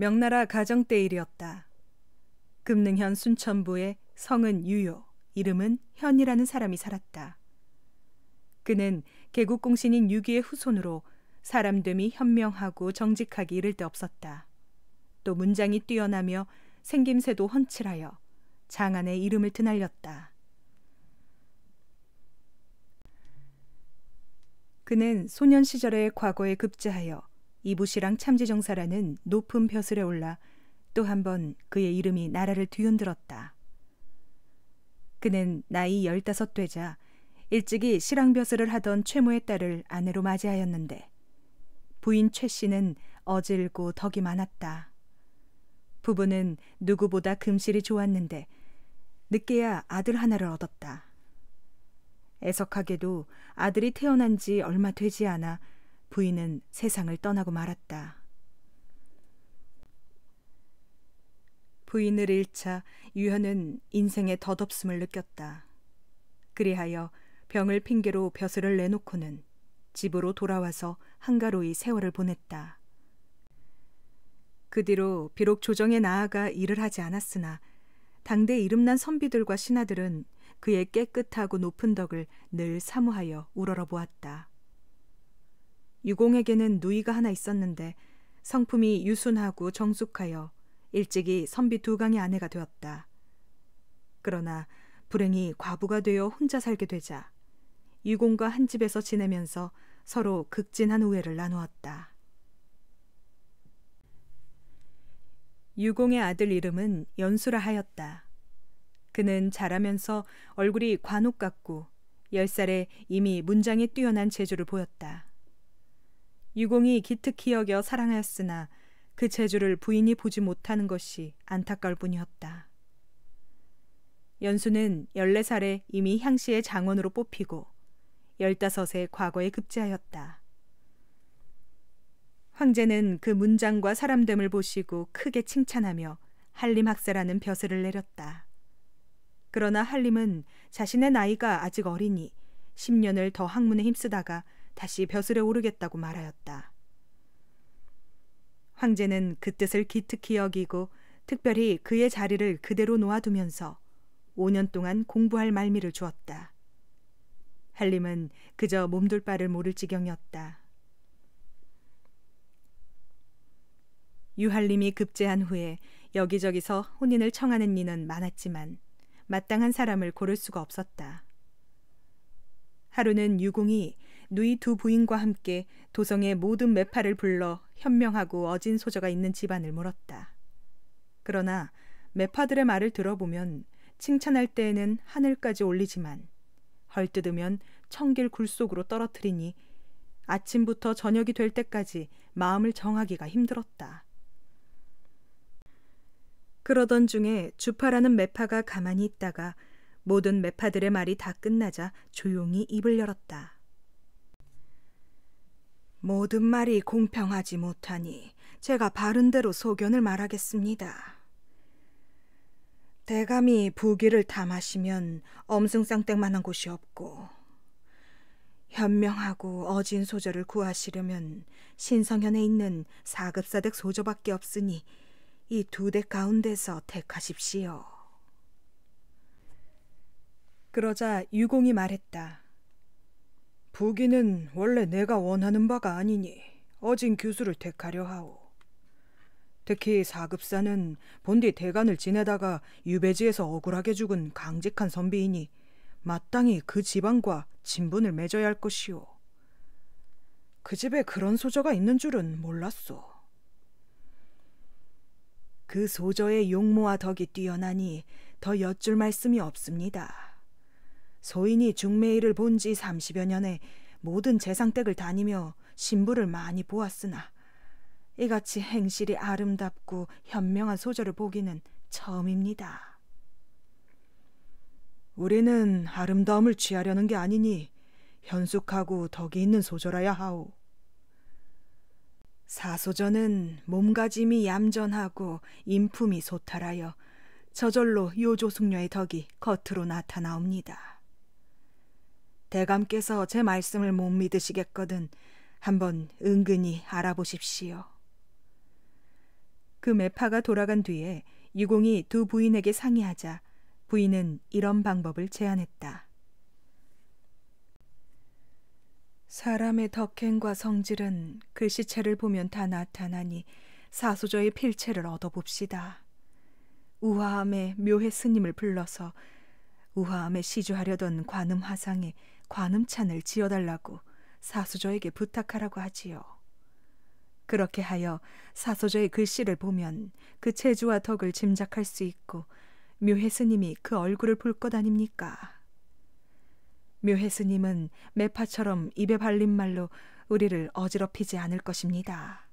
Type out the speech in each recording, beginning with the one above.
명나라 가정때 일이었다. 금능현 순천부의 성은 유효 이름은 현이라는 사람이 살았다. 그는 개국공신인 유기의 후손으로 사람됨이 현명하고 정직하기 이를 데 없었다. 또 문장이 뛰어나며 생김새도 헌칠하여 장안의 이름을 드날렸다. 그는 소년 시절의 과거에 급제하여 이부시랑 참지정사라는 높은 벼슬에 올라 또 한 번 그의 이름이 나라를 뒤흔들었다. 그는 나이 열다섯 되자 일찍이 실랑벼슬을 하던 최모의 딸을 아내로 맞이하였는데 부인 최 씨는 어질고 덕이 많았다. 부부는 누구보다 금실이 좋았는데 늦게야 아들 하나를 얻었다. 애석하게도 아들이 태어난 지 얼마 되지 않아 부인은 세상을 떠나고 말았다. 부인을 잃자 유현은 인생의 덧없음을 느꼈다. 그리하여 병을 핑계로 벼슬을 내놓고는 집으로 돌아와서 한가로이 세월을 보냈다. 그 뒤로 비록 조정에 나아가 일을 하지 않았으나 당대 이름난 선비들과 신하들은 그의 깨끗하고 높은 덕을 늘 사모하여 우러러 보았다. 유공에게는 누이가 하나 있었는데 성품이 유순하고 정숙하여 일찍이 선비 두강의 아내가 되었다. 그러나 불행히 과부가 되어 혼자 살게 되자 유공과 한 집에서 지내면서 서로 극진한 우애를 나누었다. 유공의 아들 이름은 연수라 하였다. 그는 자라면서 얼굴이 관옥 같고 열살에 이미 문장이 뛰어난 재주를 보였다. 유공이 기특히 여겨 사랑하였으나 그 재주를 부인이 보지 못하는 것이 안타까울 뿐이었다. 연수는 14살에 이미 향씨의 장원으로 뽑히고 15세 과거에 급제하였다. 황제는 그 문장과 사람됨을 보시고 크게 칭찬하며 한림학사라는 벼슬을 내렸다. 그러나 한림은 자신의 나이가 아직 어리니 10년을 더 학문에 힘쓰다가 다시 벼슬에 오르겠다고 말하였다. 황제는 그 뜻을 기특히 여기고 특별히 그의 자리를 그대로 놓아두면서 5년 동안 공부할 말미를 주었다. 할림은 그저 몸둘 바를 모를 지경이었다. 유할림이 급제한 후에 여기저기서 혼인을 청하는 이는 많았지만 마땅한 사람을 고를 수가 없었다. 하루는 유공이 누이 두 부인과 함께 도성의 모든 매파를 불러 현명하고 어진 소저가 있는 집안을 물었다. 그러나 매파들의 말을 들어보면 칭찬할 때에는 하늘까지 올리지만 헐뜯으면 청길 굴속으로 떨어뜨리니 아침부터 저녁이 될 때까지 마음을 정하기가 힘들었다. 그러던 중에 주파라는 매파가 가만히 있다가 모든 매파들의 말이 다 끝나자 조용히 입을 열었다. 모든 말이 공평하지 못하니 제가 바른대로 소견을 말하겠습니다. 대감이 부귀를 탐하시면 엄승상땡만한 곳이 없고 현명하고 어진 소저를 구하시려면 신성현에 있는 사급사댁 소조밖에 없으니 이 두 댁 가운데서 택하십시오. 그러자 유공이 말했다. 부기는 원래 내가 원하는 바가 아니니 어진 교수를 택하려 하오. 특히 사급사는 본디 대관을 지내다가 유배지에서 억울하게 죽은 강직한 선비이니 마땅히 그 지방과 친분을 맺어야 할 것이오. 그 집에 그런 소저가 있는 줄은 몰랐소. 그 소저의 용모와 덕이 뛰어나니 더 여쭐 말씀이 없습니다. 소인이 중매일을 본 지 30여 년에 모든 재상댁을 다니며 신부를 많이 보았으나 이같이 행실이 아름답고 현명한 소절을 보기는 처음입니다. 우리는 아름다움을 취하려는 게 아니니 현숙하고 덕이 있는 소절아야 하오. 사소전은 몸가짐이 얌전하고 인품이 소탈하여 저절로 요조숙녀의 덕이 겉으로 나타나옵니다. 대감께서 제 말씀을 못 믿으시겠거든 한번 은근히 알아보십시오. 그 매파가 돌아간 뒤에 유공이 두 부인에게 상의하자 부인은 이런 방법을 제안했다. 사람의 덕행과 성질은 글씨체를 그 보면 다 나타나니 사소저의 필체를 얻어봅시다. 우화함의 묘해 스님을 불러서 우화함에 시주하려던 관음화상에 관음찬을 지어달라고 사수저에게 부탁하라고 하지요. 그렇게 하여 사소저의 글씨를 보면 그 체주와 덕을 짐작할 수 있고 묘해 스님이 그 얼굴을 볼 것 아닙니까? 묘해 스님은 매파처럼 입에 발린 말로 우리를 어지럽히지 않을 것입니다.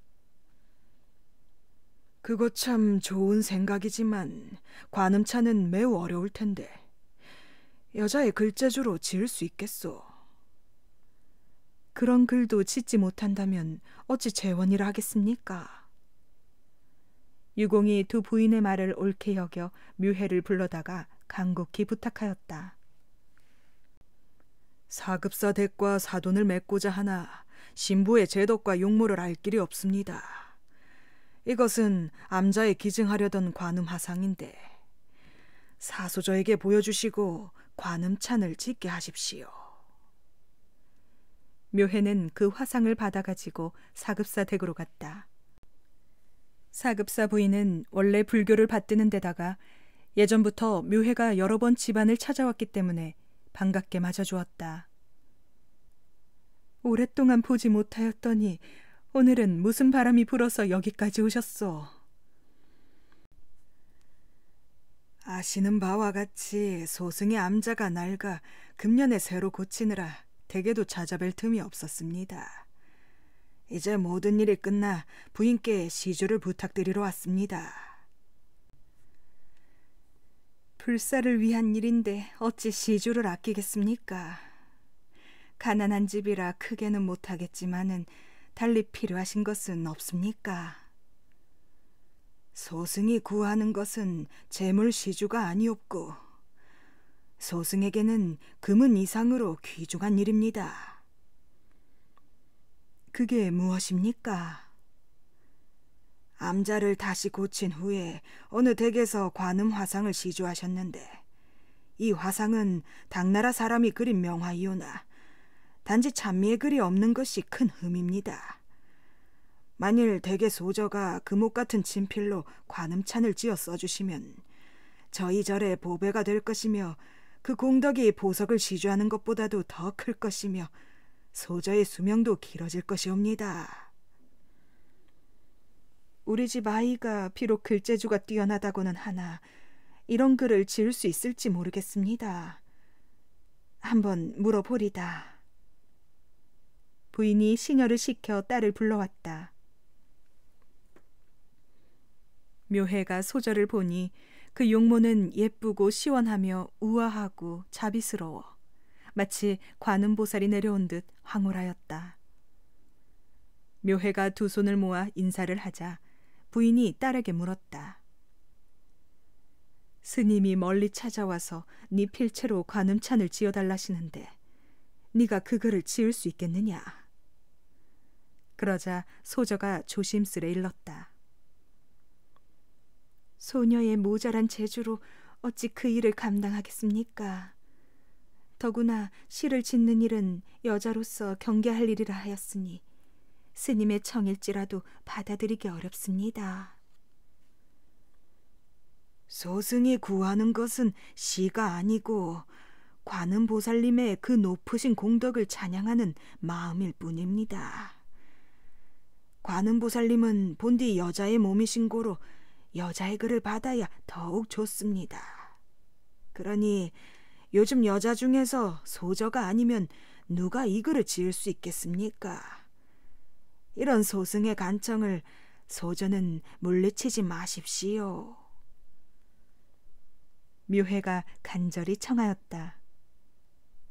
그것참 좋은 생각이지만 관음찬은 매우 어려울 텐데 여자의 글재주로 지을 수 있겠소. 그런 글도 짓지 못한다면 어찌 재원이라 하겠습니까? 유공이 두 부인의 말을 옳게 여겨 묘해를 불러다가 간곡히 부탁하였다. 사급사 댁과 사돈을 맺고자 하나 신부의 제덕과 용모를 알 길이 없습니다. 이것은 암자에 기증하려던 관음 화상인데 사소저에게 보여주시고 관음찬을 짓게 하십시오. 묘해는 그 화상을 받아가지고 사급사 댁으로 갔다. 사급사 부인은 원래 불교를 받드는 데다가 예전부터 묘해가 여러 번 집안을 찾아왔기 때문에 반갑게 맞아주었다. 오랫동안 보지 못하였더니 오늘은 무슨 바람이 불어서 여기까지 오셨소. 아시는 바와 같이 소승의 암자가 낡아 금년에 새로 고치느라 대개도 찾아뵐 틈이 없었습니다. 이제 모든 일이 끝나 부인께 시주를 부탁드리러 왔습니다. 불사를 위한 일인데 어찌 시주를 아끼겠습니까? 가난한 집이라 크게는 못하겠지만은 달리 필요하신 것은 없습니까? 소승이 구하는 것은 재물 시주가 아니옵고 소승에게는 금은 이상으로 귀중한 일입니다. 그게 무엇입니까? 암자를 다시 고친 후에 어느 댁에서 관음 화상을 시주하셨는데 이 화상은 당나라 사람이 그린 명화이오나 단지 찬미의 글이 없는 것이 큰 흠입니다. 만일 대개 소저가 금옥 그 같은 진필로 관음찬을 지어 써주시면 저희 절에 보배가 될 것이며 그 공덕이 보석을 시주하는 것보다도 더 클 것이며 소저의 수명도 길어질 것이옵니다. 우리 집 아이가 비록 글재주가 뛰어나다고는 하나 이런 글을 지을 수 있을지 모르겠습니다. 한번 물어보리다. 부인이 시녀를 시켜 딸을 불러왔다. 묘해가 소절을 보니 그 용모는 예쁘고 시원하며 우아하고 자비스러워 마치 관음보살이 내려온 듯 황홀하였다. 묘해가 두 손을 모아 인사를 하자 부인이 딸에게 물었다. 스님이 멀리 찾아와서 네 필체로 관음찬을 지어달라시는데 네가 그 글을 지을 수 있겠느냐? 그러자 소저가 조심스레 일렀다. 소녀의 모자란 재주로 어찌 그 일을 감당하겠습니까? 더구나 시를 짓는 일은 여자로서 경계할 일이라 하였으니 스님의 청일지라도 받아들이기 어렵습니다. 소승이 구하는 것은 시가 아니고 관음 보살님의 그 높으신 공덕을 찬양하는 마음일 뿐입니다. 관음 보살님은 본디 여자의 몸이신 고로 여자의 글을 받아야 더욱 좋습니다. 그러니 요즘 여자 중에서 소저가 아니면 누가 이 글을 지을 수 있겠습니까? 이런 소승의 간청을 소저는 물리치지 마십시오. 묘해가 간절히 청하였다.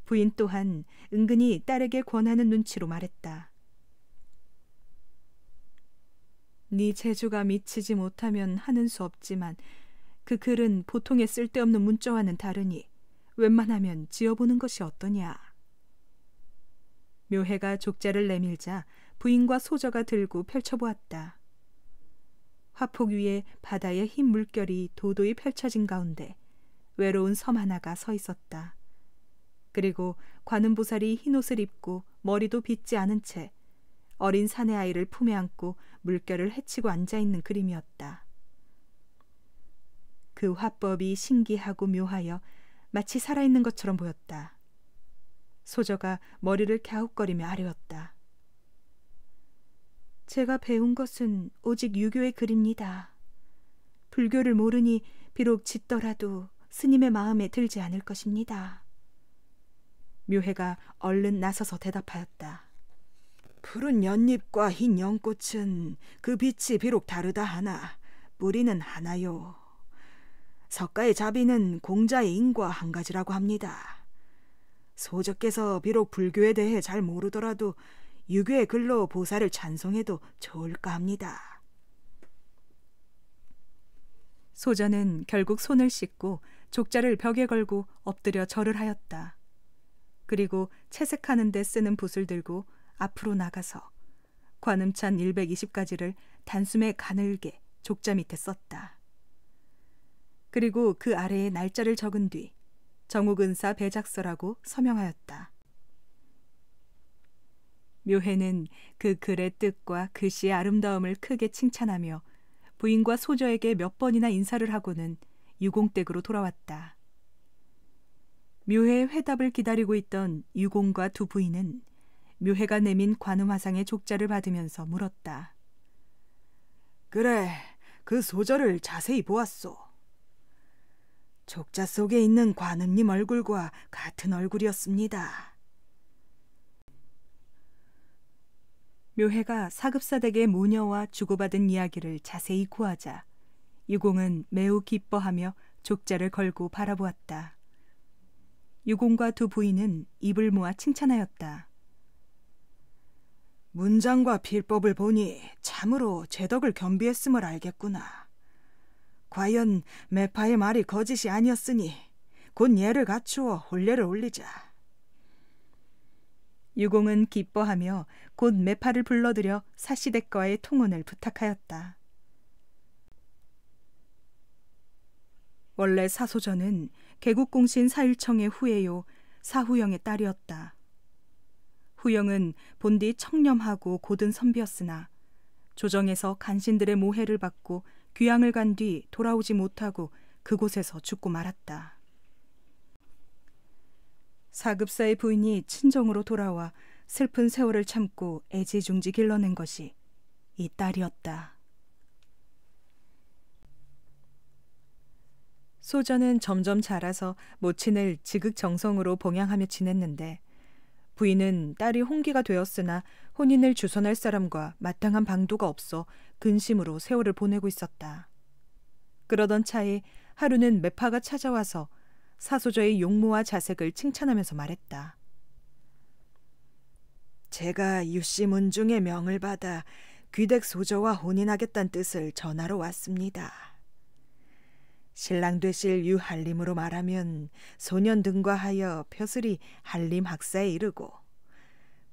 부인 또한 은근히 딸에게 권하는 눈치로 말했다. 네 재주가 미치지 못하면 하는 수 없지만 그 글은 보통의 쓸데없는 문자와는 다르니 웬만하면 지어보는 것이 어떠냐. 묘해가 족자를 내밀자 부인과 소저가 들고 펼쳐보았다. 화폭 위에 바다의 흰 물결이 도도히 펼쳐진 가운데 외로운 섬 하나가 서 있었다. 그리고 관음보살이 흰 옷을 입고 머리도 빗지 않은 채 어린 사내 아이를 품에 안고 물결을 헤치고 앉아 있는 그림이었다. 그 화법이 신기하고 묘하여 마치 살아있는 것처럼 보였다. 소저가 머리를 갸웃거리며 아뢰었다. 제가 배운 것은 오직 유교의 글입니다. 불교를 모르니 비록 짓더라도 스님의 마음에 들지 않을 것입니다. 묘해가 얼른 나서서 대답하였다. 푸른 연잎과 흰 연꽃은 그 빛이 비록 다르다 하나 뿌리는 하나요. 석가의 자비는 공자의 인과 한 가지라고 합니다. 소저께서 비록 불교에 대해 잘 모르더라도 유교의 글로 보살을 찬송해도 좋을까 합니다. 소저는 결국 손을 씻고 족자를 벽에 걸고 엎드려 절을 하였다. 그리고 채색하는 데 쓰는 붓을 들고 앞으로 나가서 관음찬 120가지를 단숨에 가늘게 족자 밑에 썼다. 그리고 그 아래에 날짜를 적은 뒤 정우근사 배작서라고 서명하였다. 묘해는 그 글의 뜻과 글씨의 아름다움을 크게 칭찬하며 부인과 소저에게 몇 번이나 인사를 하고는 유공댁으로 돌아왔다. 묘해의 회답을 기다리고 있던 유공과 두 부인은 묘해가 내민 관음화상의 족자를 받으면서 물었다. 그래, 그 소절을 자세히 보았소. 족자 속에 있는 관음님 얼굴과 같은 얼굴이었습니다. 묘해가 사급사댁의 모녀와 주고받은 이야기를 자세히 구하자 유공은 매우 기뻐하며 족자를 걸고 바라보았다. 유공과 두 부인은 입을 모아 칭찬하였다. 문장과 필법을 보니 참으로 제덕을 겸비했음을 알겠구나. 과연 메파의 말이 거짓이 아니었으니 곧 예를 갖추어 혼례를 올리자. 유공은 기뻐하며 곧 메파를 불러들여 사시대과의 통혼을 부탁하였다. 원래 사소전은 개국공신 사일청의 후예요 사후영의 딸이었다. 후영은 본디 청렴하고 고든 선비였으나 조정에서 간신들의 모해를 받고 귀양을 간 뒤 돌아오지 못하고 그곳에서 죽고 말았다. 사급사의 부인이 친정으로 돌아와 슬픈 세월을 참고 애지중지 길러낸 것이 이 딸이었다. 소전은 점점 자라서 모친을 지극정성으로 봉양하며 지냈는데 부인은 딸이 홍기가 되었으나 혼인을 주선할 사람과 마땅한 방도가 없어 근심으로 세월을 보내고 있었다. 그러던 차에 하루는 매파가 찾아와서 사소저의 용모와 자색을 칭찬하면서 말했다. 제가 유씨 문중의 명을 받아 귀댁 소저와 혼인하겠다는 뜻을 전하러 왔습니다. 신랑 되실 유한림으로 말하면 소년 등과 하여 벼슬이 한림 학사에 이르고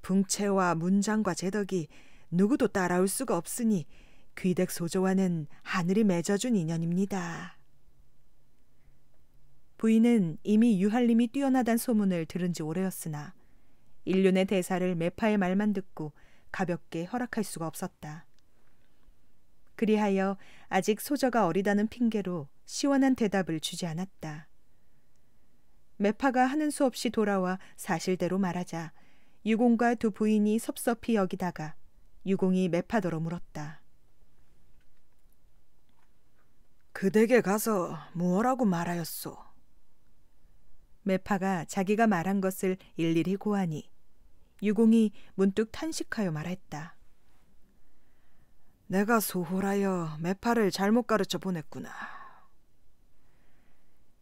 붕채와 문장과 제덕이 누구도 따라올 수가 없으니 귀댁 소조와는 하늘이 맺어준 인연입니다. 부인은 이미 유한림이 뛰어나단 소문을 들은 지 오래였으나 일륜의 대사를 매파의 말만 듣고 가볍게 허락할 수가 없었다. 그리하여 아직 소저가 어리다는 핑계로 시원한 대답을 주지 않았다. 메파가 하는 수 없이 돌아와 사실대로 말하자 유공과 두 부인이 섭섭히 여기다가 유공이 메파더러 물었다. 그댁에 가서 무엇라고 말하였소? 메파가 자기가 말한 것을 일일이 고하니 유공이 문득 탄식하여 말했다. 내가 소홀하여 메파를 잘못 가르쳐 보냈구나.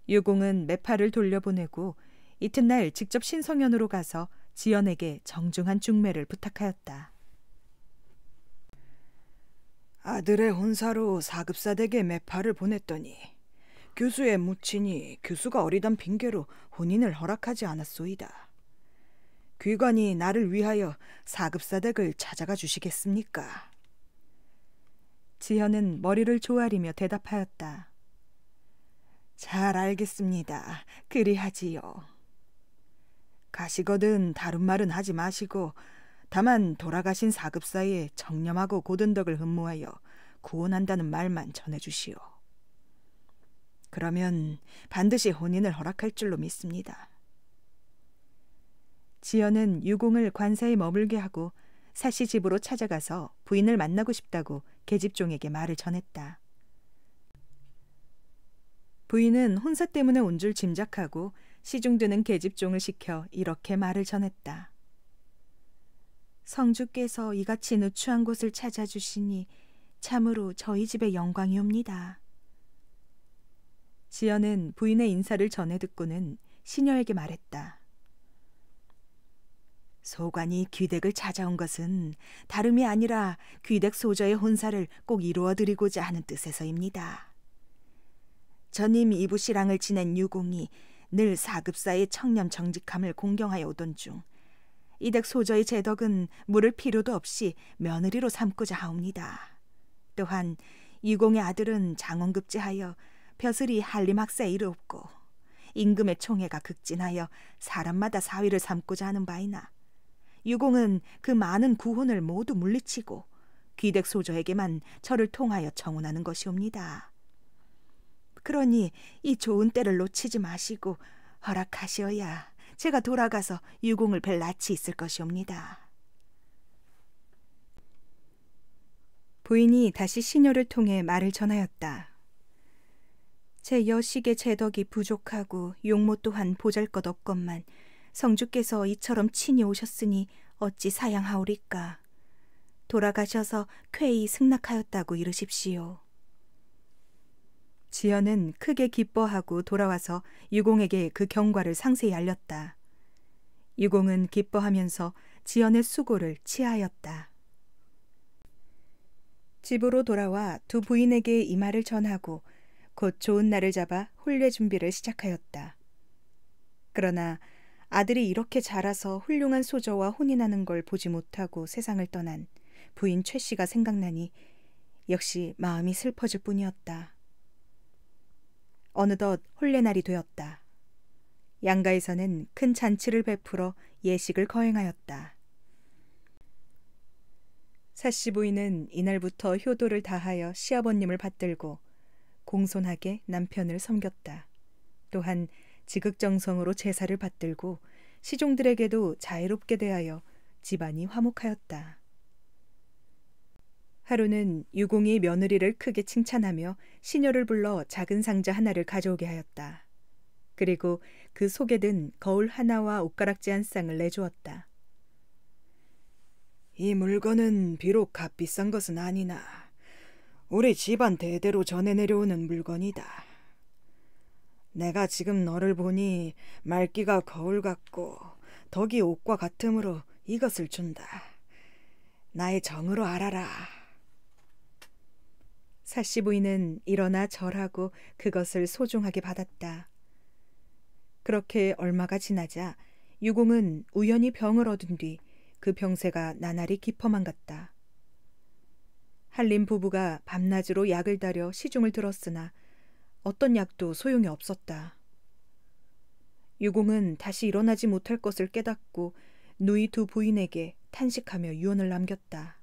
유공은 매파를 돌려보내고 이튿날 직접 신성현으로 가서 지연에게 정중한 중매를 부탁하였다. 아들의 혼사로 사급사댁에 매파를 보냈더니 교수의 무친이 교수가 어리던 핑계로 혼인을 허락하지 않았소이다. 귀관이 나를 위하여 사급사댁을 찾아가 주시겠습니까? 지현은 머리를 조아리며 대답하였다. 잘 알겠습니다. 그리하지요. 가시거든 다른 말은 하지 마시고 다만 돌아가신 사급사이에 정렴하고 고든덕을 흠모하여 구원한다는 말만 전해주시오. 그러면 반드시 혼인을 허락할 줄로 믿습니다. 지연은 유공을 관사에 머물게 하고 사시 집으로 찾아가서 부인을 만나고 싶다고 계집종에게 말을 전했다. 부인은 혼사 때문에 온 줄 짐작하고 시중드는 계집종을 시켜 이렇게 말을 전했다. 성주께서 이같이 누추한 곳을 찾아주시니 참으로 저희 집의 영광이옵니다. 지연은 부인의 인사를 전해 듣고는 시녀에게 말했다. 소관이 귀댁을 찾아온 것은 다름이 아니라 귀댁 소저의 혼사를 꼭 이루어 드리고자 하는 뜻에서입니다. 전임 이부시랑을 지낸 유공이 늘 사급사의 청렴 정직함을 공경하여 오던 중 이댁 소저의 제덕은 물을 필요도 없이 며느리로 삼고자 하옵니다. 또한 유공의 아들은 장원급제하여 벼슬이 한림학사에 이르옵고 임금의 총애가 극진하여 사람마다 사위를 삼고자 하는 바이나 유공은 그 많은 구혼을 모두 물리치고 귀댁 소저에게만 저를 통하여 청혼하는 것이옵니다. 그러니 이 좋은 때를 놓치지 마시고 허락하시어야 제가 돌아가서 유공을 뵐 낯이 있을 것이옵니다. 부인이 다시 시녀를 통해 말을 전하였다. 제 여식의 제덕이 부족하고 용모 또한 보잘것없건만 성주께서 이처럼 친히 오셨으니 어찌 사양하오리까. 돌아가셔서 쾌히 승낙하였다고 이르십시오. 지연은 크게 기뻐하고 돌아와서 유공에게 그 경과를 상세히 알렸다. 유공은 기뻐하면서 지연의 수고를 치하였다. 집으로 돌아와 두 부인에게 이 말을 전하고 곧 좋은 날을 잡아 홀례 준비를 시작하였다. 그러나 아들이 이렇게 자라서 훌륭한 소저와 혼인하는 걸 보지 못하고 세상을 떠난 부인 최 씨가 생각나니 역시 마음이 슬퍼질 뿐이었다. 어느덧 홀레날이 되었다. 양가에서는 큰 잔치를 베풀어 예식을 거행하였다. 사씨 부인은 이날부터 효도를 다하여 시아버님을 받들고 공손하게 남편을 섬겼다. 또한 지극정성으로 제사를 받들고 시종들에게도 자유롭게 대하여 집안이 화목하였다. 하루는 유공이 며느리를 크게 칭찬하며 시녀를 불러 작은 상자 하나를 가져오게 하였다. 그리고 그 속에 든 거울 하나와 옷가락지 한 쌍을 내주었다. 이 물건은 비록 값비싼 것은 아니나 우리 집안 대대로 전해 내려오는 물건이다. 내가 지금 너를 보니 말귀가 거울 같고 덕이 옷과 같으므로 이것을 준다. 나의 정으로 알아라. 사시 부인은 일어나 절하고 그것을 소중하게 받았다. 그렇게 얼마가 지나자 유공은 우연히 병을 얻은 뒤 그 병세가 나날이 깊어만 갔다. 한림 부부가 밤낮으로 약을 다려 시중을 들었으나 어떤 약도 소용이 없었다. 유공은 다시 일어나지 못할 것을 깨닫고 누이 두 부인에게 탄식하며 유언을 남겼다.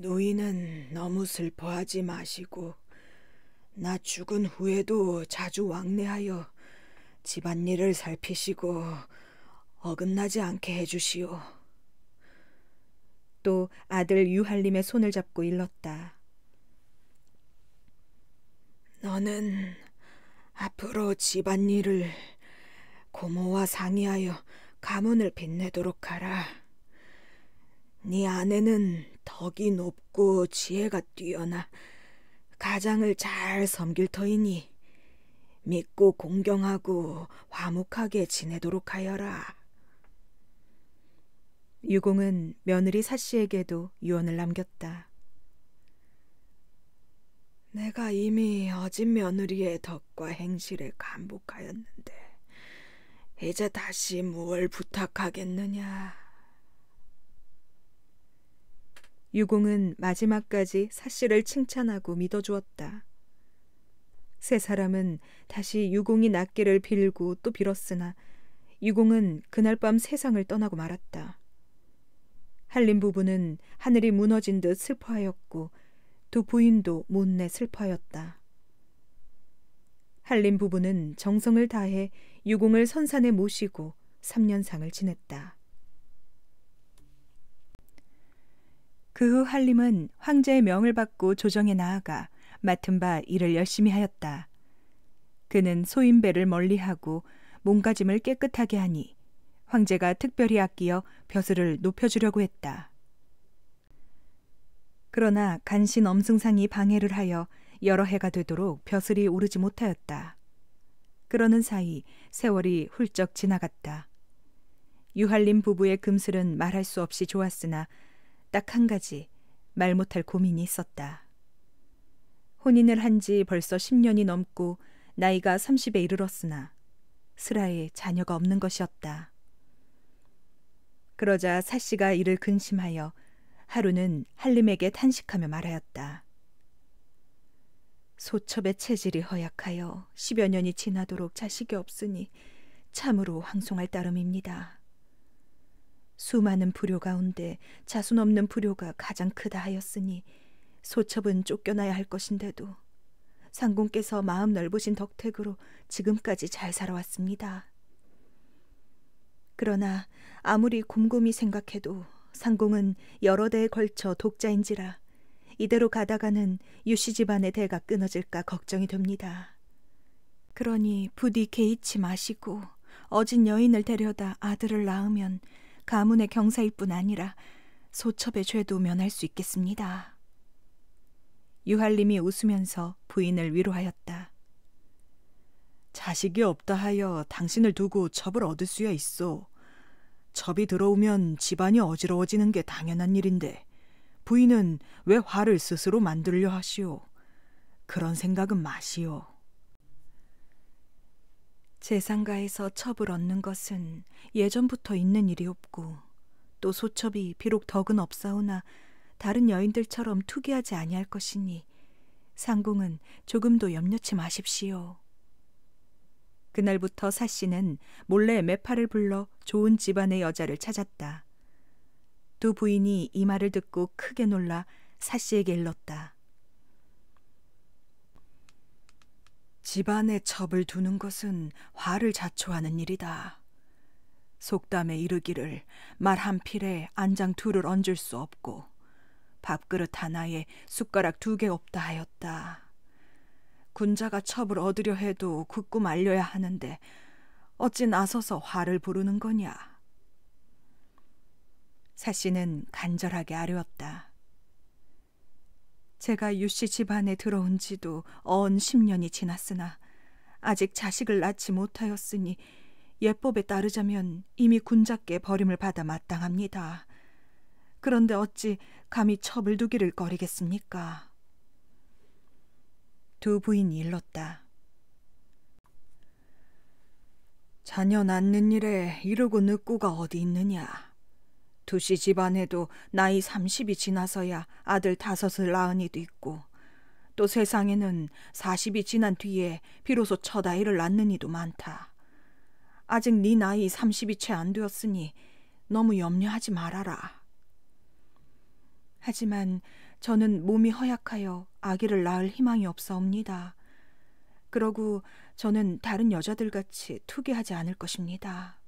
노인은 너무 슬퍼하지 마시고 나 죽은 후에도 자주 왕래하여 집안일을 살피시고 어긋나지 않게 해주시오. 또 아들 유할림의 손을 잡고 일렀다. 너는 앞으로 집안일을 고모와 상의하여 가문을 빛내도록 하라. 네 아내는 덕이 높고 지혜가 뛰어나 가장을 잘 섬길 터이니 믿고 공경하고 화목하게 지내도록 하여라. 유공은 며느리 사씨에게도 유언을 남겼다. 내가 이미 어진 며느리의 덕과 행실에 감복하였는데 이제 다시 무얼 부탁하겠느냐. 유공은 마지막까지 사씨를 칭찬하고 믿어주었다. 세 사람은 다시 유공이 낫기를 빌고 또 빌었으나 유공은 그날 밤 세상을 떠나고 말았다. 한림 부부는 하늘이 무너진 듯 슬퍼하였고 두 부인도 못내 슬퍼하였다. 한림 부부는 정성을 다해 유공을 선산에 모시고 3년상을 지냈다. 그후한림은 황제의 명을 받고 조정에 나아가 맡은 바 일을 열심히 하였다. 그는 소인배를 멀리하고 몸가짐을 깨끗하게 하니 황제가 특별히 아끼어 벼슬을 높여주려고 했다. 그러나 간신 엄승상이 방해를 하여 여러 해가 되도록 벼슬이 오르지 못하였다. 그러는 사이 세월이 훌쩍 지나갔다. 유한림 부부의 금슬은 말할 수 없이 좋았으나 딱한 가지 말 못할 고민이 있었다. 혼인을 한 지 벌써 10년이 넘고 나이가 30에 이르렀으나 슬아에 자녀가 없는 것이었다. 그러자 사 씨가 이를 근심하여 하루는 한림에게 탄식하며 말하였다. 소첩의 체질이 허약하여 십여 년이 지나도록 자식이 없으니 참으로 황송할 따름입니다. 수많은 부료 가운데 자손 없는 부료가 가장 크다 하였으니 소첩은 쫓겨나야 할 것인데도 상공께서 마음 넓으신 덕택으로 지금까지 잘 살아왔습니다. 그러나 아무리 곰곰이 생각해도 상공은 여러 대에 걸쳐 독자인지라 이대로 가다가는 유씨 집안의 대가 끊어질까 걱정이 됩니다. 그러니 부디 개의치 마시고 어진 여인을 데려다 아들을 낳으면 가문의 경사일 뿐 아니라 소첩의 죄도 면할 수 있겠습니다. 유할님이 웃으면서 부인을 위로하였다. 자식이 없다 하여 당신을 두고 첩을 얻을 수야 있어. 첩이 들어오면 집안이 어지러워지는 게 당연한 일인데 부인은 왜 화를 스스로 만들려 하시오. 그런 생각은 마시오. 재상가에서 첩을 얻는 것은 예전부터 있는 일이 없고 또 소첩이 비록 덕은 없사오나 다른 여인들처럼 투기하지 아니할 것이니 상궁은 조금도 염려치 마십시오. 그날부터 사씨는 몰래 매파를 불러 좋은 집안의 여자를 찾았다. 두 부인이 이 말을 듣고 크게 놀라 사씨에게 일렀다. 집안에 첩을 두는 것은 화를 자초하는 일이다. 속담에 이르기를 말 한 필에 안장 둘을 얹을 수 없고 밥그릇 하나에 숟가락 두 개 없다 하였다. 군자가 첩을 얻으려 해도 굳고 말려야 하는데 어찌 나서서 화를 부르는 거냐. 사씨는 간절하게 아뢰었다. 제가 유씨 집안에 들어온 지도 언 10년이 지났으나 아직 자식을 낳지 못하였으니 예법에 따르자면 이미 군작께 버림을 받아 마땅합니다. 그런데 어찌 감히 첩을 두기를 꺼리겠습니까? 두 부인이 일렀다. 자녀 낳는 일에 이러고 늦고가 어디 있느냐. 두시 집안에도 나이 30이 지나서야 아들 다섯을 낳은 이도 있고 또 세상에는 40이 지난 뒤에 비로소 첫 아이를 낳는 이도 많다. 아직 네 나이 30이 채 안 되었으니 너무 염려하지 말아라. 하지만 저는 몸이 허약하여 아기를 낳을 희망이 없사옵니다. 그러고 저는 다른 여자들 같이 투기하지 않을 것입니다.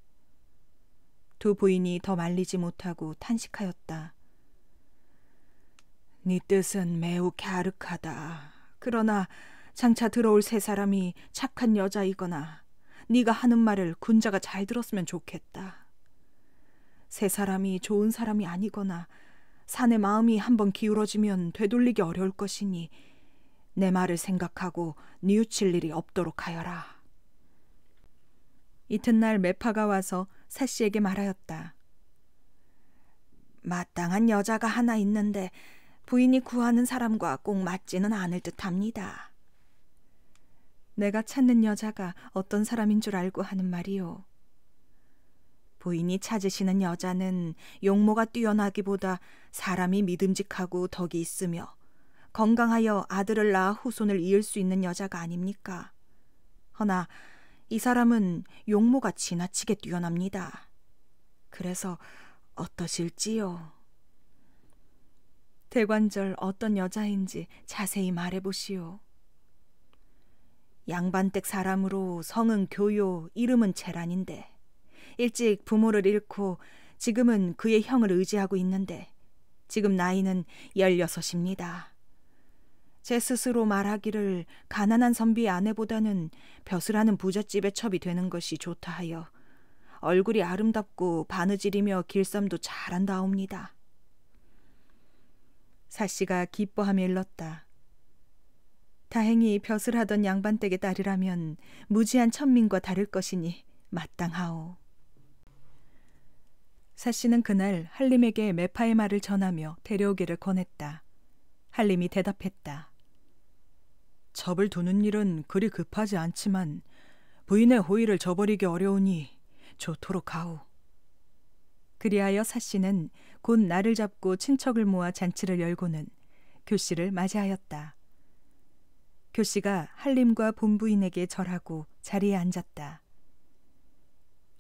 두 부인이 더 말리지 못하고 탄식하였다. 네 뜻은 매우 갸륵하다. 그러나 장차 들어올 세 사람이 착한 여자이거나 네가 하는 말을 군자가 잘 들었으면 좋겠다. 세 사람이 좋은 사람이 아니거나 산의 마음이 한번 기울어지면 되돌리기 어려울 것이니 내 말을 생각하고 뉘우칠 일이 없도록 하여라. 이튿날 메파가 와서 사씨에게 말하였다. 마땅한 여자가 하나 있는데 부인이 구하는 사람과 꼭 맞지는 않을 듯합니다. 내가 찾는 여자가 어떤 사람인 줄 알고 하는 말이요. 부인이 찾으시는 여자는 용모가 뛰어나기보다 사람이 믿음직하고 덕이 있으며 건강하여 아들을 낳아 후손을 이을 수 있는 여자가 아닙니까? 허나 이 사람은 용모가 지나치게 뛰어납니다. 그래서 어떠실지요? 대관절 어떤 여자인지 자세히 말해보시오. 양반댁 사람으로 성은 교요, 이름은 재란인데 일찍 부모를 잃고 지금은 그의 형을 의지하고 있는데 지금 나이는 열여섯입니다. 제 스스로 말하기를 가난한 선비 아내보다는 벼슬하는 부잣집의 첩이 되는 것이 좋다 하여 얼굴이 아름답고 바느질이며 길쌈도 잘한다옵니다. 사씨가 기뻐하며 일렀다. 다행히 벼슬 하던 양반댁의 딸이라면 무지한 천민과 다를 것이니 마땅하오. 사씨는 그날 한림에게 매파의 말을 전하며 데려오기를 권했다. 한림이 대답했다. 접을 두는 일은 그리 급하지 않지만 부인의 호의를 저버리기 어려우니 좋도록 하오. 그리하여 사씨는 곧 나를 잡고 친척을 모아 잔치를 열고는 교씨를 맞이하였다. 교씨가 한림과 본부인에게 절하고 자리에 앉았다.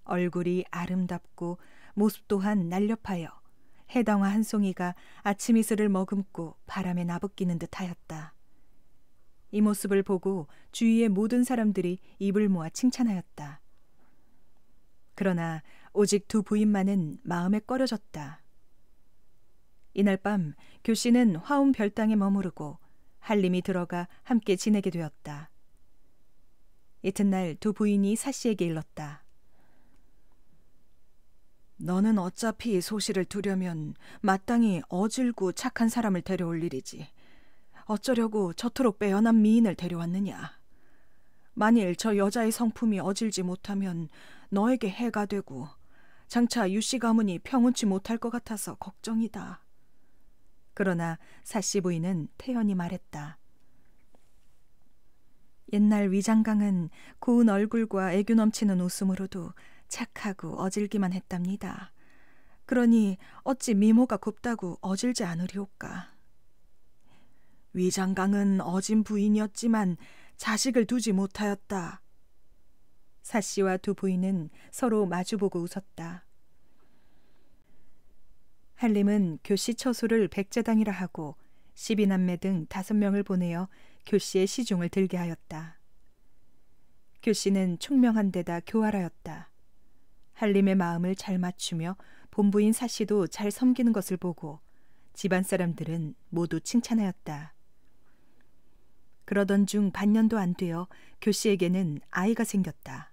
얼굴이 아름답고 모습 또한 날렵하여 해당화 한 송이가 아침 이슬을 머금고 바람에 나부끼는 듯하였다. 이 모습을 보고 주위의 모든 사람들이 입을 모아 칭찬하였다. 그러나 오직 두 부인만은 마음에 꺼려졌다. 이날 밤 교씨는 화운 별당에 머무르고 한림이 들어가 함께 지내게 되었다. 이튿날 두 부인이 사씨에게 일렀다. 너는 어차피 소실을 두려면 마땅히 어질고 착한 사람을 데려올 일이지. 어쩌려고 저토록 빼어난 미인을 데려왔느냐. 만일 저 여자의 성품이 어질지 못하면 너에게 해가 되고 장차 유씨 가문이 평온치 못할 것 같아서 걱정이다. 그러나 사씨 부인은 태연히 말했다. 옛날 위장강은 고운 얼굴과 애교 넘치는 웃음으로도 착하고 어질기만 했답니다. 그러니 어찌 미모가 곱다고 어질지 않으리옵까 위장강은 어진 부인이었지만 자식을 두지 못하였다. 사씨와 두 부인은 서로 마주보고 웃었다. 한림은 교씨 처소를 백제당이라 하고 십이남매 등 다섯 명을 보내어 교씨의 시중을 들게 하였다. 교씨는 총명한 데다 교활하였다. 한림의 마음을 잘 맞추며 본부인 사씨도 잘 섬기는 것을 보고 집안 사람들은 모두 칭찬하였다. 그러던 중 반년도 안 되어 교씨에게는 아이가 생겼다.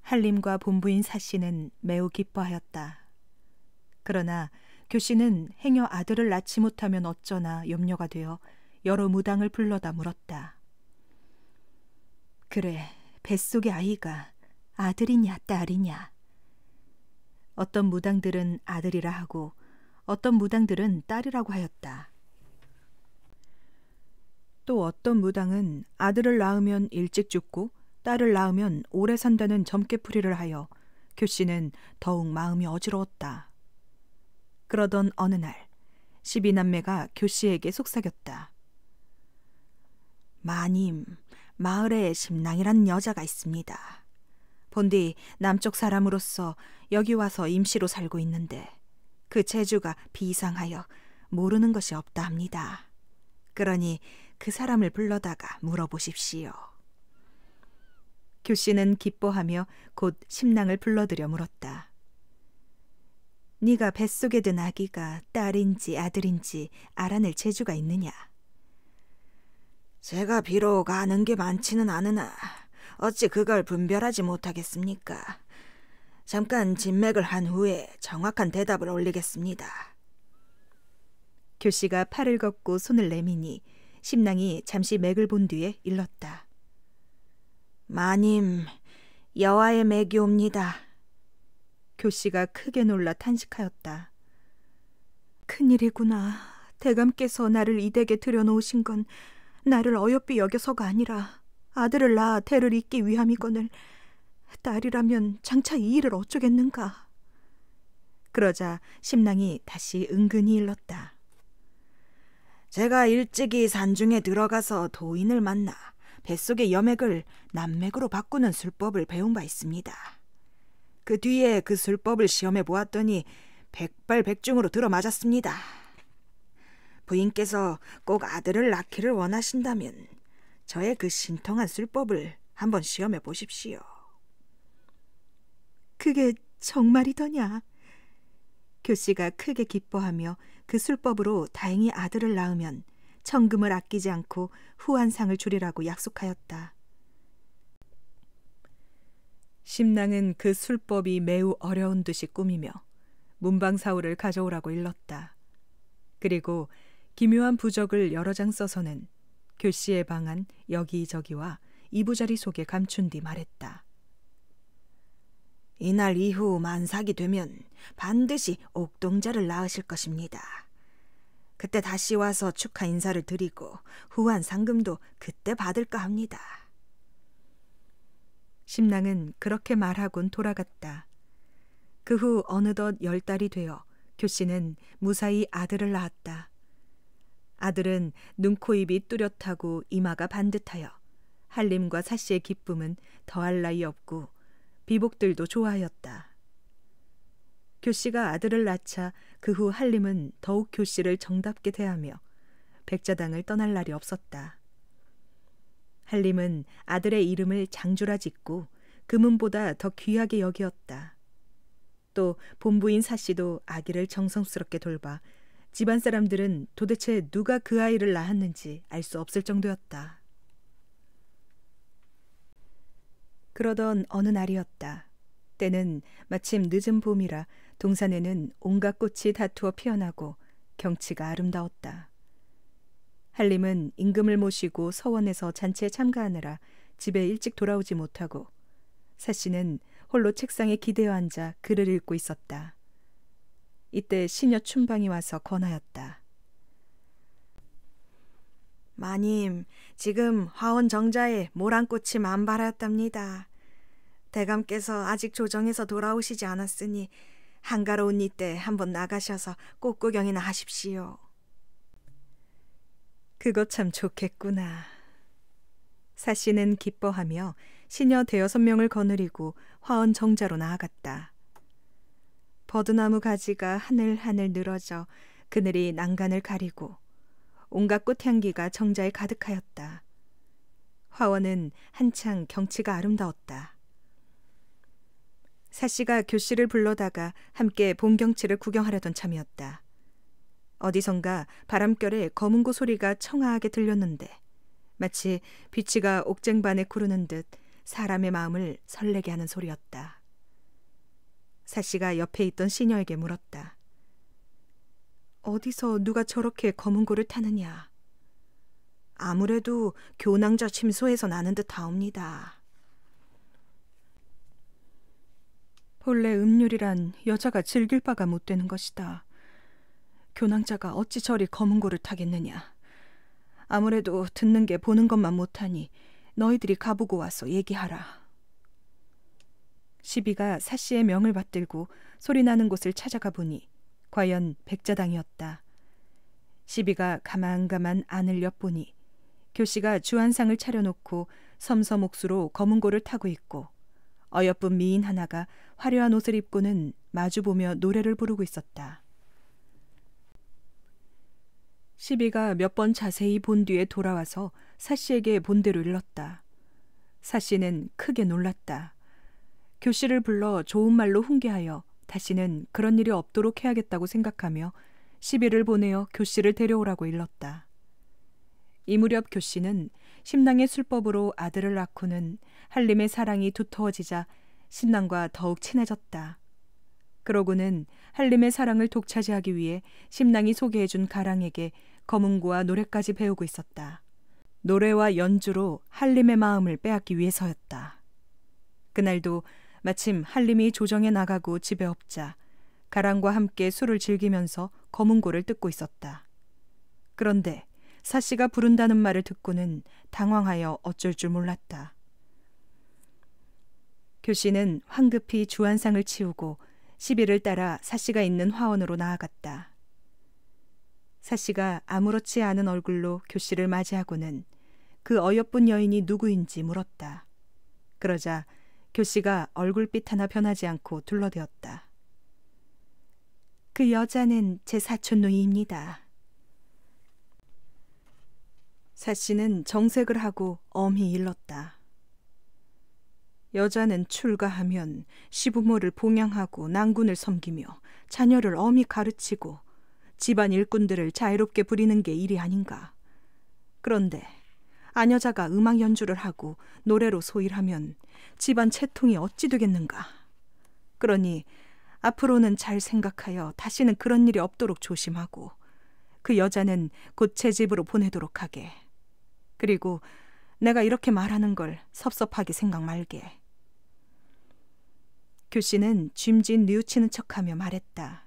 한림과 본부인 사씨는 매우 기뻐하였다. 그러나 교씨는 행여 아들을 낳지 못하면 어쩌나 염려가 되어 여러 무당을 불러다 물었다. 그래, 뱃속의 아이가 아들이냐 딸이냐. 어떤 무당들은 아들이라 하고 어떤 무당들은 딸이라고 하였다. 또 어떤 무당은 아들을 낳으면 일찍 죽고 딸을 낳으면 오래 산다는 점괘풀이를 하여 교씨는 더욱 마음이 어지러웠다. 그러던 어느 날1 2남매가 교씨에게 속삭였다. 마님, 마을에 심낭이란 여자가 있습니다. 본디 남쪽 사람으로서 여기 와서 임시로 살고 있는데 그 재주가 비상하여 모르는 것이 없다 합니다. 그러니 그 사람을 불러다가 물어보십시오. 교씨는 기뻐하며 곧심랑을 불러들여 물었다. 네가 뱃속에 든 아기가 딸인지 아들인지 알아낼 재주가 있느냐? 제가 비록 아는 게 많지는 않으나 어찌 그걸 분별하지 못하겠습니까? 잠깐 진맥을 한 후에 정확한 대답을 올리겠습니다. 교씨가 팔을 걷고 손을 내미니 심낭이 잠시 맥을 본 뒤에 일렀다. 마님, 여와의 맥이 옵니다. 교씨가 크게 놀라 탄식하였다. 큰일이구나. 대감께서 나를 이 댁에 들여놓으신 건 나를 어여삐 여겨서가 아니라 아들을 낳아 대를 잇기 위함이거늘 딸이라면 장차 이 일을 어쩌겠는가. 그러자 심낭이 다시 은근히 일렀다. 제가 일찍이 산중에 들어가서 도인을 만나 뱃속의 염액을 남맥으로 바꾸는 술법을 배운 바 있습니다. 그 뒤에 그 술법을 시험해 보았더니 백발백중으로 들어맞았습니다. 부인께서 꼭 아들을 낳기를 원하신다면 저의 그 신통한 술법을 한번 시험해 보십시오. 그게 정말이더냐? 교씨가 크게 기뻐하며 그 술법으로 다행히 아들을 낳으면 천금을 아끼지 않고 후한상을 주리라고 약속하였다. 심낭은 그 술법이 매우 어려운 듯이 꾸미며 문방사우를 가져오라고 일렀다. 그리고 기묘한 부적을 여러 장 써서는 교씨의 방안 여기저기와 이부자리 속에 감춘 뒤 말했다. 이날 이후 만삭이 되면 반드시 옥동자를 낳으실 것입니다. 그때 다시 와서 축하 인사를 드리고 후한 상금도 그때 받을까 합니다. 심랑은 그렇게 말하곤 돌아갔다. 그 후 어느덧 열 달이 되어 교씨는 무사히 아들을 낳았다. 아들은 눈코입이 뚜렷하고 이마가 반듯하여 한림과 사씨의 기쁨은 더할 나위 없고 비복들도 좋아하였다. 교씨가 아들을 낳자 그 후 한림은 더욱 교씨를 정답게 대하며 백자당을 떠날 날이 없었다. 한림은 아들의 이름을 장주라 짓고 금은보다 더 귀하게 여기었다. 또 본부인 사씨도 아기를 정성스럽게 돌봐 집안 사람들은 도대체 누가 그 아이를 낳았는지 알 수 없을 정도였다. 그러던 어느 날이었다. 때는 마침 늦은 봄이라 동산에는 온갖 꽃이 다투어 피어나고 경치가 아름다웠다. 한림은 임금을 모시고 서원에서 잔치에 참가하느라 집에 일찍 돌아오지 못하고 사씨는 홀로 책상에 기대어 앉아 글을 읽고 있었다. 이때 시녀 춘방이 와서 권하였다. 마님, 지금 화원 정자에 모란꽃이 만발하였답니다. 대감께서 아직 조정에서 돌아오시지 않았으니 한가로운 이때 한번 나가셔서 꽃구경이나 하십시오. 그것 참 좋겠구나. 사씨는 기뻐하며 시녀 대여섯 명을 거느리고 화원 정자로 나아갔다. 버드나무 가지가 하늘하늘 늘어져 그늘이 난간을 가리고 온갖 꽃향기가 정자에 가득하였다. 화원은 한창 경치가 아름다웠다. 사 씨가 교씨를 불러다가 함께 본경치를 구경하려던 참이었다. 어디선가 바람결에 검은고 소리가 청아하게 들렸는데 마치 비치가 옥쟁반에 구르는 듯 사람의 마음을 설레게 하는 소리였다. 사씨가 옆에 있던 시녀에게 물었다. 어디서 누가 저렇게 검은고를 타느냐? 아무래도 교낭자 침소에서 나는 듯 하옵니다. 본래 음률이란 여자가 즐길 바가 못 되는 것이다. 교낭자가 어찌 저리 검은 고를 타겠느냐. 아무래도 듣는 게 보는 것만 못하니 너희들이 가보고 와서 얘기하라. 시비가 사씨의 명을 받들고 소리나는 곳을 찾아가 보니 과연 백자당이었다. 시비가 가만가만 안을 엿보니 교씨가 주안상을 차려놓고 섬섬옥수로 검은 고를 타고 있고 어여쁜 미인 하나가 화려한 옷을 입고는 마주보며 노래를 부르고 있었다. 시비가 몇 번 자세히 본 뒤에 돌아와서 사씨에게 본대로 일렀다. 사씨는 크게 놀랐다. 교씨를 불러 좋은 말로 훈계하여 다시는 그런 일이 없도록 해야겠다고 생각하며 시비를 보내어 교씨를 데려오라고 일렀다. 이무렵 교씨는 심낭의 술법으로 아들을 낳고는 한림의 사랑이 두터워지자 신랑과 더욱 친해졌다. 그러고는 한림의 사랑을 독차지하기 위해 신랑이 소개해준 가랑에게 검은고와 노래까지 배우고 있었다. 노래와 연주로 한림의 마음을 빼앗기 위해서였다. 그날도 마침 한림이 조정에 나가고 집에 없자 가랑과 함께 술을 즐기면서 검은고를 뜯고 있었다. 그런데 사씨가 부른다는 말을 듣고는 당황하여 어쩔 줄 몰랐다. 교씨는 황급히 주안상을 치우고 시비를 따라 사씨가 있는 화원으로 나아갔다. 사씨가 아무렇지 않은 얼굴로 교씨를 맞이하고는 그 어여쁜 여인이 누구인지 물었다. 그러자 교씨가 얼굴빛 하나 변하지 않고 둘러대었다. 그 여자는 제 사촌 누이입니다. 사씨는 정색을 하고 엄히 일렀다. 여자는 출가하면 시부모를 봉양하고 난군을 섬기며 자녀를 엄히 가르치고 집안 일꾼들을 자유롭게 부리는 게 일이 아닌가. 그런데 아녀자가 음악 연주를 하고 노래로 소일하면 집안 채통이 어찌 되겠는가. 그러니 앞으로는 잘 생각하여 다시는 그런 일이 없도록 조심하고 그 여자는 곧 제 집으로 보내도록 하게. 그리고 내가 이렇게 말하는 걸 섭섭하게 생각 말게. 교 씨는 짐진 뉘우치는 척하며 말했다.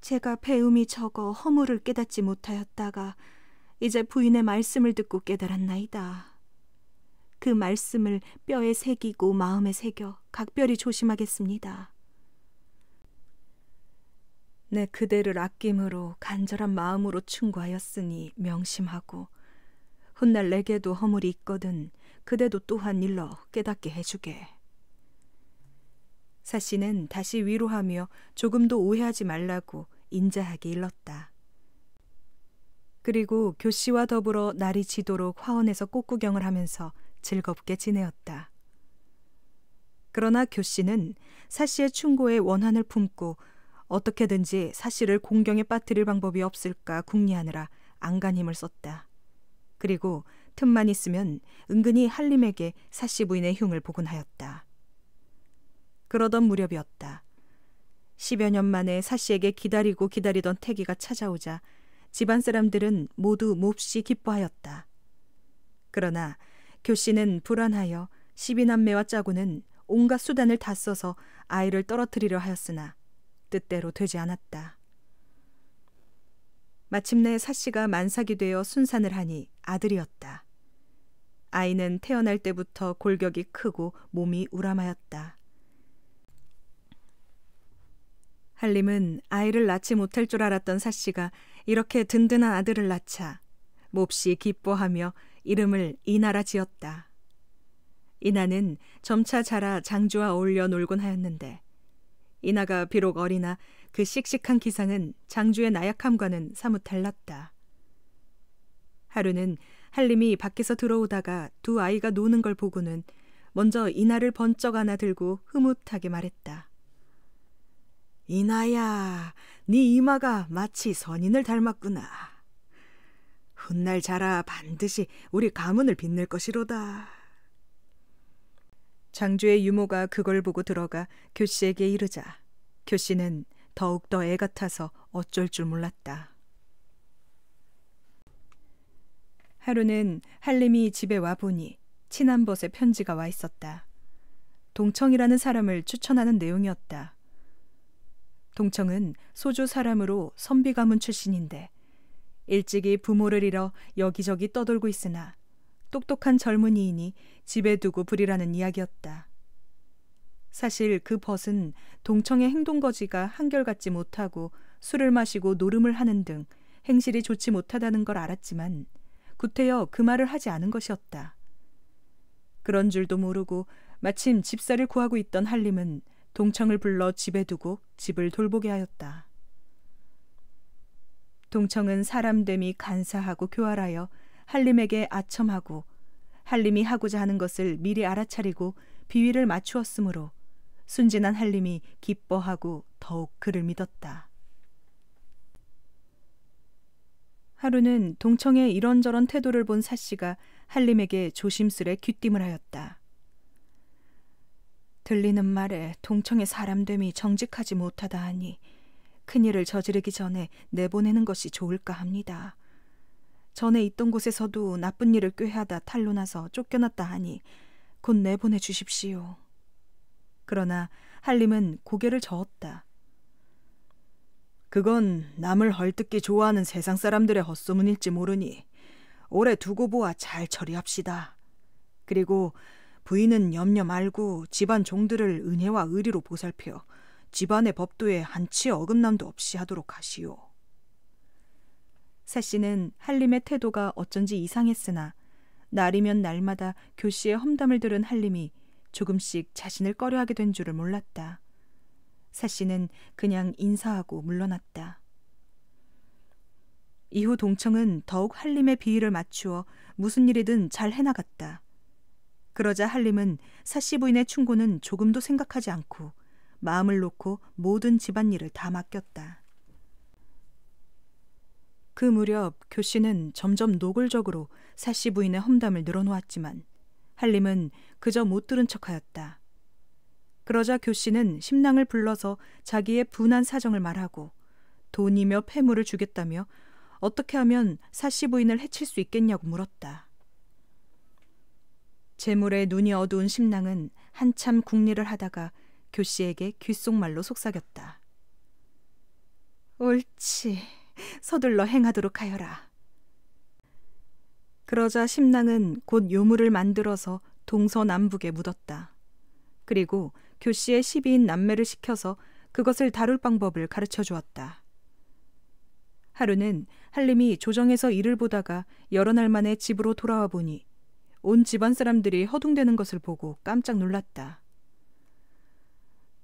제가 배움이 적어 허물을 깨닫지 못하였다가 이제 부인의 말씀을 듣고 깨달았나이다. 그 말씀을 뼈에 새기고 마음에 새겨 각별히 조심하겠습니다. 내 그대를 아낌으로 간절한 마음으로 충고하였으니 명심하고 훗날 내게도 허물이 있거든 그대도 또한 일러 깨닫게 해주게. 사 씨는 다시 위로하며 조금도 오해하지 말라고 인자하게 일렀다. 그리고 교씨와 더불어 날이 지도록 화원에서 꽃구경을 하면서 즐겁게 지내었다. 그러나 교씨는 사씨의 충고에 원한을 품고 어떻게든지 사씨를 공경에 빠뜨릴 방법이 없을까 궁리하느라 안간힘을 썼다. 그리고 틈만 있으면 은근히 한림에게 사씨 부인의 흉을 보곤 하였다. 그러던 무렵이었다. 십여년 만에 사씨에게 기다리고 기다리던 태기가 찾아오자 집안 사람들은 모두 몹시 기뻐하였다. 그러나 교씨는 불안하여 십이남매와 짜고는 온갖 수단을 다 써서 아이를 떨어뜨리려 하였으나 뜻대로 되지 않았다. 마침내 사씨가 만삭이 되어 순산을 하니 아들이었다. 아이는 태어날 때부터 골격이 크고 몸이 우람하였다. 할림은 아이를 낳지 못할 줄 알았던 사씨가 이렇게 든든한 아들을 낳자 몹시 기뻐하며 이름을 이나라 지었다. 이나는 점차 자라 장주와 어울려 놀곤 하였는데 이나가 비록 어리나 그 씩씩한 기상은 장주의 나약함과는 사뭇 달랐다. 하루는 할림이 밖에서 들어오다가 두 아이가 노는 걸 보고는 먼저 이나를 번쩍 안아들고 흐뭇하게 말했다. 이나야, 네 이마가 마치 선인을 닮았구나. 훗날 자라 반드시 우리 가문을 빛낼 것이로다. 장주의 유모가 그걸 보고 들어가 교씨에게 이르자 교씨는 더욱더 애 같아서 어쩔 줄 몰랐다. 하루는 할림이 집에 와 보니 친한 벗의 편지가 와 있었다. 동청이라는 사람을 추천하는 내용이었다. 동청은 소주 사람으로 선비 가문 출신인데 일찍이 부모를 잃어 여기저기 떠돌고 있으나 똑똑한 젊은이이니 집에 두고 부리라는 이야기였다. 사실 그 벗은 동청의 행동거지가 한결같지 못하고 술을 마시고 노름을 하는 등 행실이 좋지 못하다는 걸 알았지만 구태여 그 말을 하지 않은 것이었다. 그런 줄도 모르고 마침 집사를 구하고 있던 한림은 동청을 불러 집에 두고 집을 돌보게 하였다. 동청은 사람됨이 간사하고 교활하여 할림에게 아첨하고 할림이 하고자 하는 것을 미리 알아차리고 비위를 맞추었으므로 순진한 할림이 기뻐하고 더욱 그를 믿었다. 하루는 동청의 이런저런 태도를 본 사씨가 할림에게 조심스레 귀띔을 하였다. 들리는 말에 동청의 사람됨이 정직하지 못하다 하니 큰일을 저지르기 전에 내보내는 것이 좋을까 합니다. 전에 있던 곳에서도 나쁜 일을 꾀하다 탈로나서 쫓겨났다 하니 곧 내보내 주십시오. 그러나 할림은 고개를 저었다. 그건 남을 헐뜯기 좋아하는 세상 사람들의 헛소문일지 모르니 오래 두고 보아 잘 처리합시다. 그리고 부인은 염려 말고 집안 종들을 은혜와 의리로 보살펴 집안의 법도에 한치 어긋남도 없이 하도록 하시오. 사 씨는 한림의 태도가 어쩐지 이상했으나 날이면 날마다 교씨의 험담을 들은 한림이 조금씩 자신을 꺼려하게 된 줄을 몰랐다. 사 씨는 그냥 인사하고 물러났다. 이후 동청은 더욱 한림의 비위를 맞추어 무슨 일이든 잘 해나갔다. 그러자 할림은 사씨 부인의 충고는 조금도 생각하지 않고 마음을 놓고 모든 집안일을 다 맡겼다. 그 무렵 교씨는 점점 노골적으로 사씨 부인의 험담을 늘어놓았지만 할림은 그저 못 들은 척하였다. 그러자 교씨는 심낭을 불러서 자기의 분한 사정을 말하고 돈이며 폐물을 주겠다며 어떻게 하면 사씨 부인을 해칠 수 있겠냐고 물었다. 재물에 눈이 어두운 심낭은 한참 궁리를 하다가 교씨에게 귓속말로 속삭였다. 옳지. 서둘러 행하도록 하여라. 그러자 심낭은 곧 요물을 만들어서 동서남북에 묻었다. 그리고 교씨의 시비인 남매를 시켜서 그것을 다룰 방법을 가르쳐 주었다. 하루는 할림이 조정에서 일을 보다가 여러 날 만에 집으로 돌아와 보니 온 집안 사람들이 허둥대는 것을 보고 깜짝 놀랐다.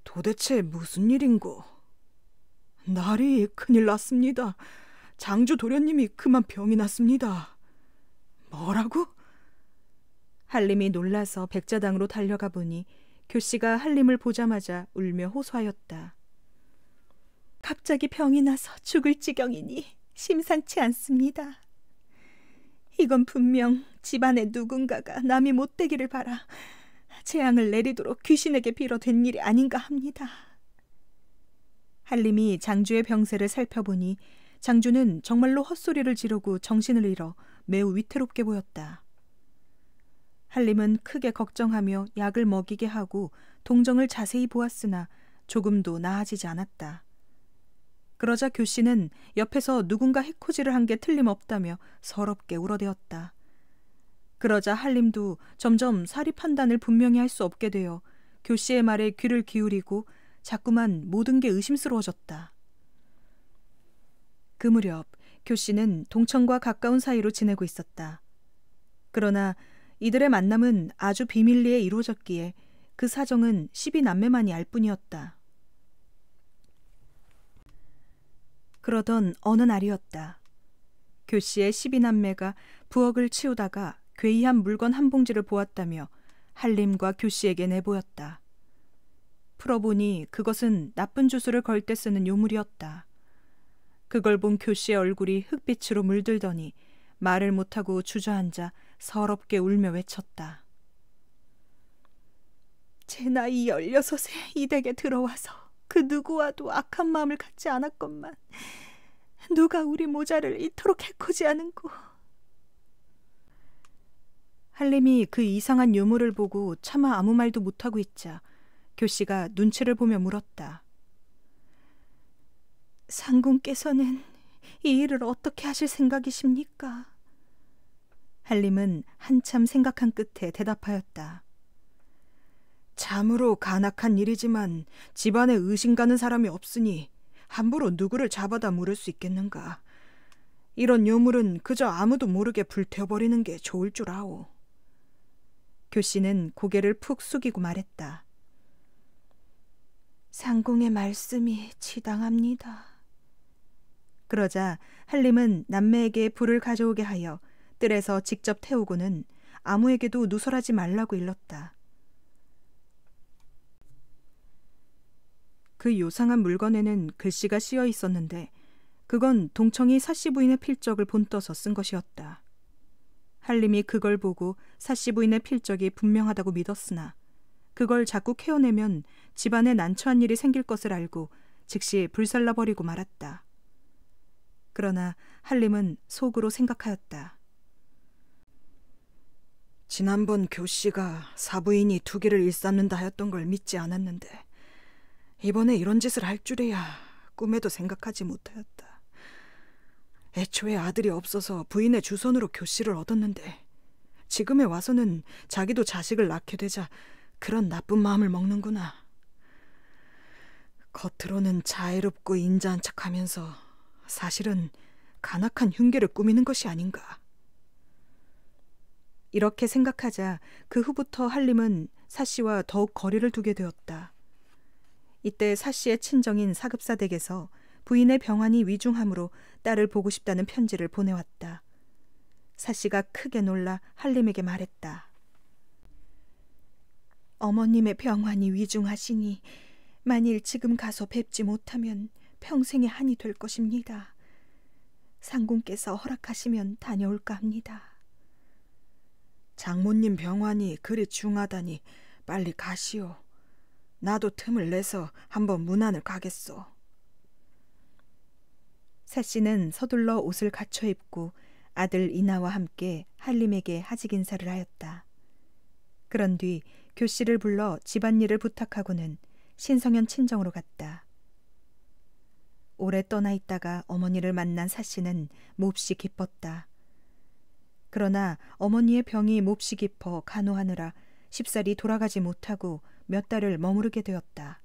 도대체 무슨 일인고? 날이 큰일 났습니다. 장주 도련님이 그만 병이 났습니다. 뭐라고? 한림이 놀라서 백자당으로 달려가 보니 교씨가 한림을 보자마자 울며 호소하였다. 갑자기 병이 나서 죽을 지경이니 심상치 않습니다. 이건 분명 집안에 누군가가 남이 못되기를 바라 재앙을 내리도록 귀신에게 빌어된 일이 아닌가 합니다. 할림이 장주의 병세를 살펴보니 장주는 정말로 헛소리를 지르고 정신을 잃어 매우 위태롭게 보였다. 할림은 크게 걱정하며 약을 먹이게 하고 동정을 자세히 보았으나 조금도 나아지지 않았다. 그러자 교씨는 옆에서 누군가 해코지를 한 게 틀림없다며 서럽게 울어대었다. 그러자 할림도 점점 사리 판단을 분명히 할 수 없게 되어 교씨의 말에 귀를 기울이고 자꾸만 모든 게 의심스러워졌다. 그 무렵 교씨는 동천과 가까운 사이로 지내고 있었다. 그러나 이들의 만남은 아주 비밀리에 이루어졌기에 그 사정은 십이 남매만이 알 뿐이었다. 그러던 어느 날이었다. 교씨의 십이 남매가 부엌을 치우다가 괴이한 물건 한 봉지를 보았다며 한림과 교씨에게 내보였다. 풀어보니 그것은 나쁜 주술을 걸 때 쓰는 요물이었다. 그걸 본 교씨의 얼굴이 흑빛으로 물들더니 말을 못하고 주저앉아 서럽게 울며 외쳤다. 제 나이 열여섯에 이 댁에 들어와서 그 누구와도 악한 마음을 갖지 않았건만 누가 우리 모자를 이토록 해코지하는고. 할렘이 그 이상한 유물을 보고 차마 아무 말도 못하고 있자 교씨가 눈치를 보며 물었다. 상궁께서는 이 일을 어떻게 하실 생각이십니까? 할림은 한참 생각한 끝에 대답하였다. 참으로 간악한 일이지만 집안에 의심 가는 사람이 없으니 함부로 누구를 잡아다 물을 수 있겠는가. 이런 유물은 그저 아무도 모르게 불태워버리는 게 좋을 줄 아오. 교씨는 고개를 푹 숙이고 말했다. 상공의 말씀이 지당합니다 그러자 한림은 남매에게 불을 가져오게 하여 뜰에서 직접 태우고는 아무에게도 누설하지 말라고 일렀다. 그 요상한 물건에는 글씨가 씌어 있었는데 그건 동청이 사씨 부인의 필적을 본떠서 쓴 것이었다. 할림이 그걸 보고 사씨 부인의 필적이 분명하다고 믿었으나 그걸 자꾸 캐어내면 집안에 난처한 일이 생길 것을 알고 즉시 불살라 버리고 말았다. 그러나 할림은 속으로 생각하였다. 지난번 교씨가 사부인이 투기를 일삼는다 하였던 걸 믿지 않았는데 이번에 이런 짓을 할 줄이야 꿈에도 생각하지 못하였다. 애초에 아들이 없어서 부인의 주선으로 교실을 얻었는데 지금에 와서는 자기도 자식을 낳게 되자 그런 나쁜 마음을 먹는구나. 겉으로는 자애롭고 인자한 척하면서 사실은 간악한 흉계를 꾸미는 것이 아닌가. 이렇게 생각하자 그 후부터 한림은 사씨와 더욱 거리를 두게 되었다. 이때 사씨의 친정인 사급사댁에서 부인의 병환이 위중함으로 딸을 보고 싶다는 편지를 보내왔다. 사씨가 크게 놀라 할림에게 말했다. 어머님의 병환이 위중하시니 만일 지금 가서 뵙지 못하면 평생의 한이 될 것입니다. 상군께서 허락하시면 다녀올까 합니다. 장모님 병환이 그리 중하다니 빨리 가시오. 나도 틈을 내서 한번 문안을 가겠소. 사 씨는 서둘러 옷을 갖춰 입고 아들 이나와 함께 한림에게 하직 인사를 하였다. 그런 뒤 교씨를 불러 집안일을 부탁하고는 신성현 친정으로 갔다. 오래 떠나 있다가 어머니를 만난 사 씨는 몹시 기뻤다. 그러나 어머니의 병이 몹시 깊어 간호하느라 십살이 돌아가지 못하고 몇 달을 머무르게 되었다.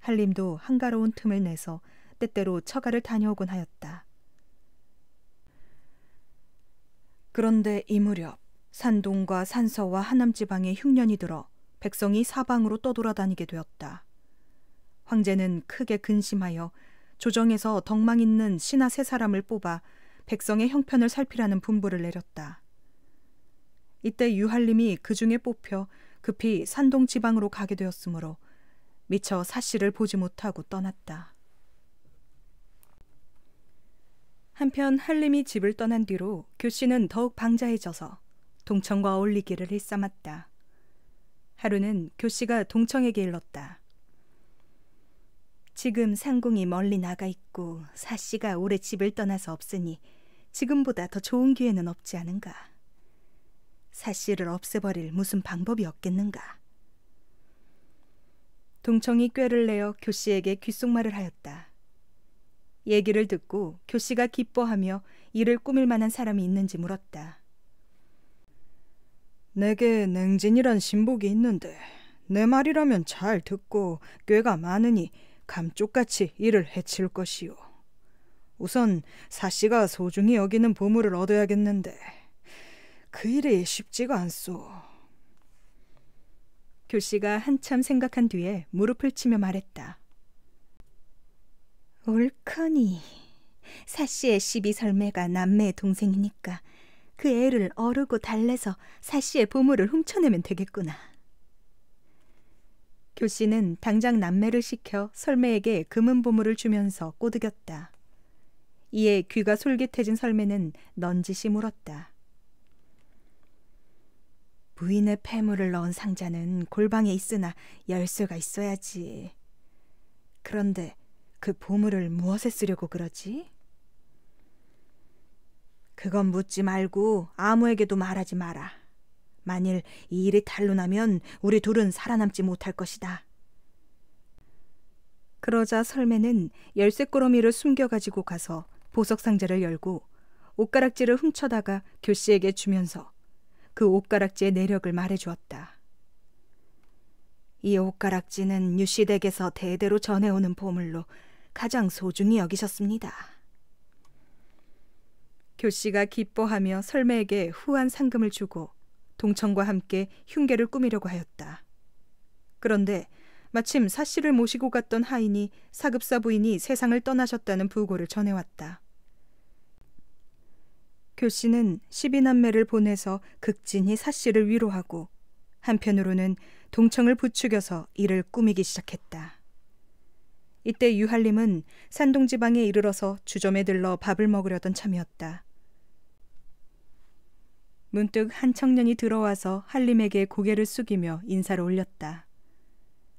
한림도 한가로운 틈을 내서 때때로 처가를 다녀오곤 하였다. 그런데 이 무렵 산동과 산서와 하남 지방에 흉년이 들어 백성이 사방으로 떠돌아다니게 되었다. 황제는 크게 근심하여 조정에서 덕망 있는 신하 세 사람을 뽑아 백성의 형편을 살피라는 분부를 내렸다. 이때 유한림이 그 중에 뽑혀 급히 산동 지방으로 가게 되었으므로 미처 사씨를 보지 못하고 떠났다. 한편 한림이 집을 떠난 뒤로 교씨는 더욱 방자해져서 동청과 어울리기를 일삼았다. 하루는 교씨가 동청에게 일렀다. 지금 상궁이 멀리 나가 있고 사씨가 오래 집을 떠나서 없으니 지금보다 더 좋은 기회는 없지 않은가. 사씨를 없애버릴 무슨 방법이 없겠는가. 동청이 꾀를 내어 교씨에게 귓속말을 하였다. 얘기를 듣고 교씨가 기뻐하며 이를 꾸밀 만한 사람이 있는지 물었다. 내게 냉진이란 신복이 있는데 내 말이라면 잘 듣고 꾀가 많으니 감쪽같이 이를 해칠 것이오. 우선 사씨가 소중히 여기는 보물을 얻어야겠는데 그 일이 쉽지가 않소. 교씨가 한참 생각한 뒤에 무릎을 치며 말했다. 옳거니. 사씨의 시비설매가 남매의 동생이니까 그 애를 어르고 달래서 사씨의 보물을 훔쳐내면 되겠구나. 교씨는 당장 남매를 시켜 설매에게 금은 보물을 주면서 꼬드겼다. 이에 귀가 솔깃해진 설매는 넌지시 물었다. 부인의 폐물을 넣은 상자는 골방에 있으나 열쇠가 있어야지. 그런데 그 보물을 무엇에 쓰려고 그러지? 그건 묻지 말고 아무에게도 말하지 마라. 만일 이 일이 탄로나면 우리 둘은 살아남지 못할 것이다. 그러자 설매는 열쇠꾸러미를 숨겨가지고 가서 보석 상자를 열고 옷가락지를 훔쳐다가 교씨에게 주면서 그 옷가락지의 내력을 말해주었다. 이 옷가락지는 유씨댁에서 대대로 전해오는 보물로 가장 소중히 여기셨습니다. 교씨가 기뻐하며 설매에게 후한 상금을 주고 동청과 함께 흉계를 꾸미려고 하였다. 그런데 마침 사씨를 모시고 갔던 하인이 사급사 부인이 세상을 떠나셨다는 부고를 전해왔다. 교씨는 12남매를 보내서 극진히 사씨를 위로하고 한편으로는 동청을 부추겨서 일을 꾸미기 시작했다. 이때 유할림은 산동지방에 이르러서 주점에 들러 밥을 먹으려던 참이었다. 문득 한 청년이 들어와서 할림에게 고개를 숙이며 인사를 올렸다.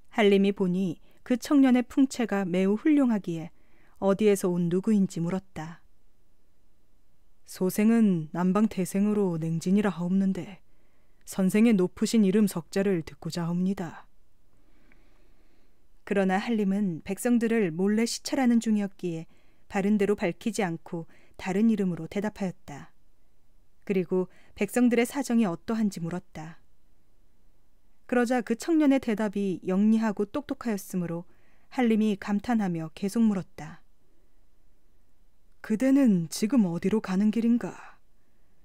할림이 보니 그 청년의 풍채가 매우 훌륭하기에 어디에서 온 누구인지 물었다. 소생은 남방 대생으로 냉진이라 하옵는데 선생의 높으신 이름 석자를 듣고자 합니다. 그러나 할림은 백성들을 몰래 시찰하는 중이었기에 바른대로 밝히지 않고 다른 이름으로 대답하였다. 그리고 백성들의 사정이 어떠한지 물었다. 그러자 그 청년의 대답이 영리하고 똑똑하였으므로 할림이 감탄하며 계속 물었다. 그대는 지금 어디로 가는 길인가?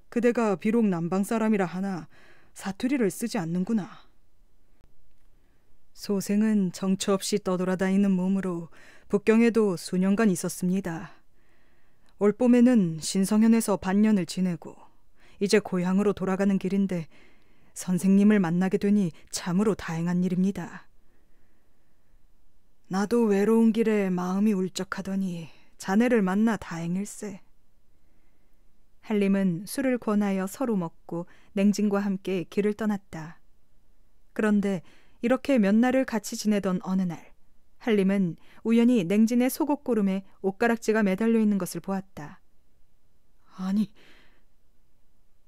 그대가 비록 남방 사람이라 하나 사투리를 쓰지 않는구나. 소생은 정처 없이 떠돌아다니는 몸으로 북경에도 수년간 있었습니다. 올 봄에는 신성현에서 반년을 지내고 이제 고향으로 돌아가는 길인데 선생님을 만나게 되니 참으로 다행한 일입니다. 나도 외로운 길에 마음이 울적하더니 자네를 만나 다행일세. 할림은 술을 권하여 서로 먹고 냉진과 함께 길을 떠났다. 그런데 이렇게 몇 날을 같이 지내던 어느 날 할림은 우연히 냉진의 속옷고름에 옷가락지가 매달려 있는 것을 보았다. 아니,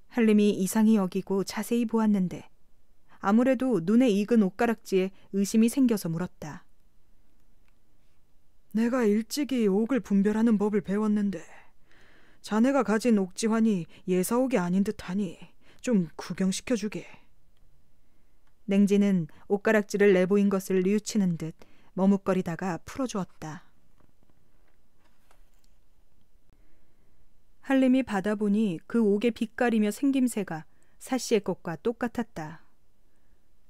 할림이 이상히 여기고 자세히 보았는데 아무래도 눈에 익은 옷가락지에 의심이 생겨서 물었다. 내가 일찍이 옥을 분별하는 법을 배웠는데 자네가 가진 옥지환이 예사옥이 아닌 듯하니 좀 구경시켜주게. 냉지는 옷가락질을 내보인 것을 뉘우치는 듯 머뭇거리다가 풀어주었다. 할림이 받아보니 그 옥의 빛깔이며 생김새가 사씨의 것과 똑같았다.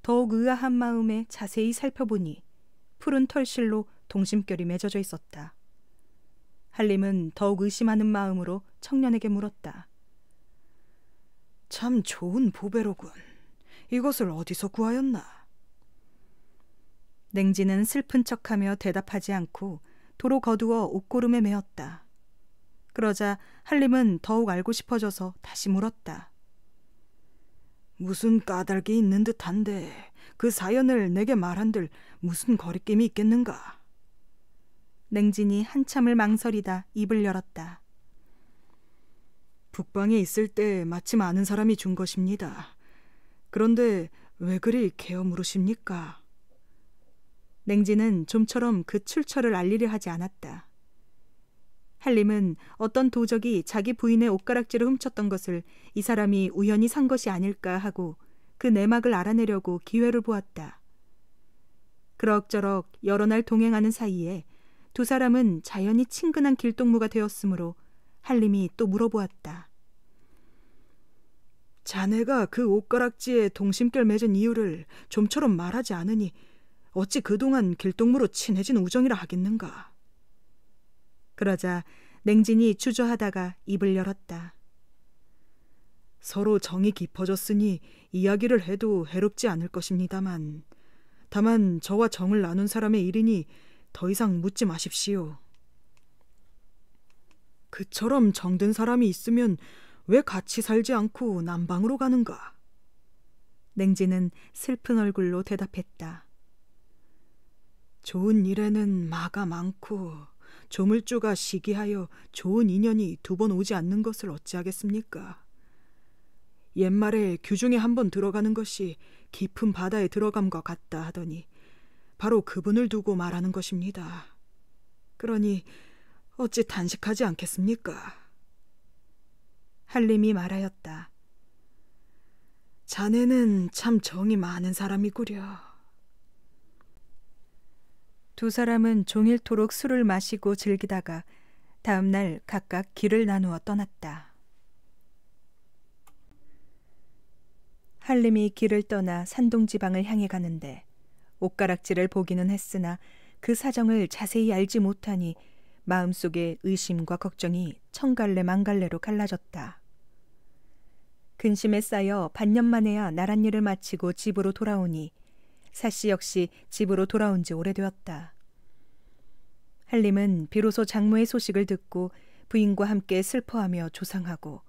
더욱 의아한 마음에 자세히 살펴보니 푸른 털실로 동심결이 맺어져 있었다. 할림은 더욱 의심하는 마음으로 청년에게 물었다. 참 좋은 보배로군. 이것을 어디서 구하였나? 냉지는 슬픈 척하며 대답하지 않고 도로 거두어 옷고름에 메었다. 그러자 한림은 더욱 알고 싶어져서 다시 물었다. 무슨 까닭이 있는 듯한데 그 사연을 내게 말한들 무슨 거리낌이 있겠는가? 냉진이 한참을 망설이다 입을 열었다. 북방에 있을 때 마침 아는 사람이 준 것입니다. 그런데 왜 그리 개어물으십니까? 냉지는 좀처럼 그 출처를 알리려 하지 않았다. 할림은 어떤 도적이 자기 부인의 옷가락질을 훔쳤던 것을 이 사람이 우연히 산 것이 아닐까 하고 그 내막을 알아내려고 기회를 보았다. 그럭저럭 여러 날 동행하는 사이에 두 사람은 자연히 친근한 길동무가 되었으므로 할림이 또 물어보았다. 자네가 그 옷가락지에 동심결 맺은 이유를 좀처럼 말하지 않으니 어찌 그동안 길동무로 친해진 우정이라 하겠는가. 그러자 냉진이 주저하다가 입을 열었다. 서로 정이 깊어졌으니 이야기를 해도 해롭지 않을 것입니다만 다만 저와 정을 나눈 사람의 일이니 더 이상 묻지 마십시오. 그처럼 정든 사람이 있으면 왜 같이 살지 않고 남방으로 가는가? 냉지는 슬픈 얼굴로 대답했다. 좋은 일에는 마가 많고 조물주가 시기하여 좋은 인연이 두 번 오지 않는 것을 어찌하겠습니까? 옛말에 규중에 한 번 들어가는 것이 깊은 바다에 들어감과 같다 하더니 바로 그분을 두고 말하는 것입니다. 그러니 어찌 단식하지 않겠습니까? 할림이 말하였다. 자네는 참 정이 많은 사람이구려. 두 사람은 종일토록 술을 마시고 즐기다가 다음 날 각각 길을 나누어 떠났다. 할림이 길을 떠나 산동 지방을 향해 가는데 옷가락질을 보기는 했으나 그 사정을 자세히 알지 못하니 마음속의 의심과 걱정이 천갈래 만갈래로 갈라졌다. 근심에 쌓여 반년 만에야 나랏일을 마치고 집으로 돌아오니 사씨 역시 집으로 돌아온 지 오래되었다. 한림은 비로소 장모의 소식을 듣고 부인과 함께 슬퍼하며 조상하고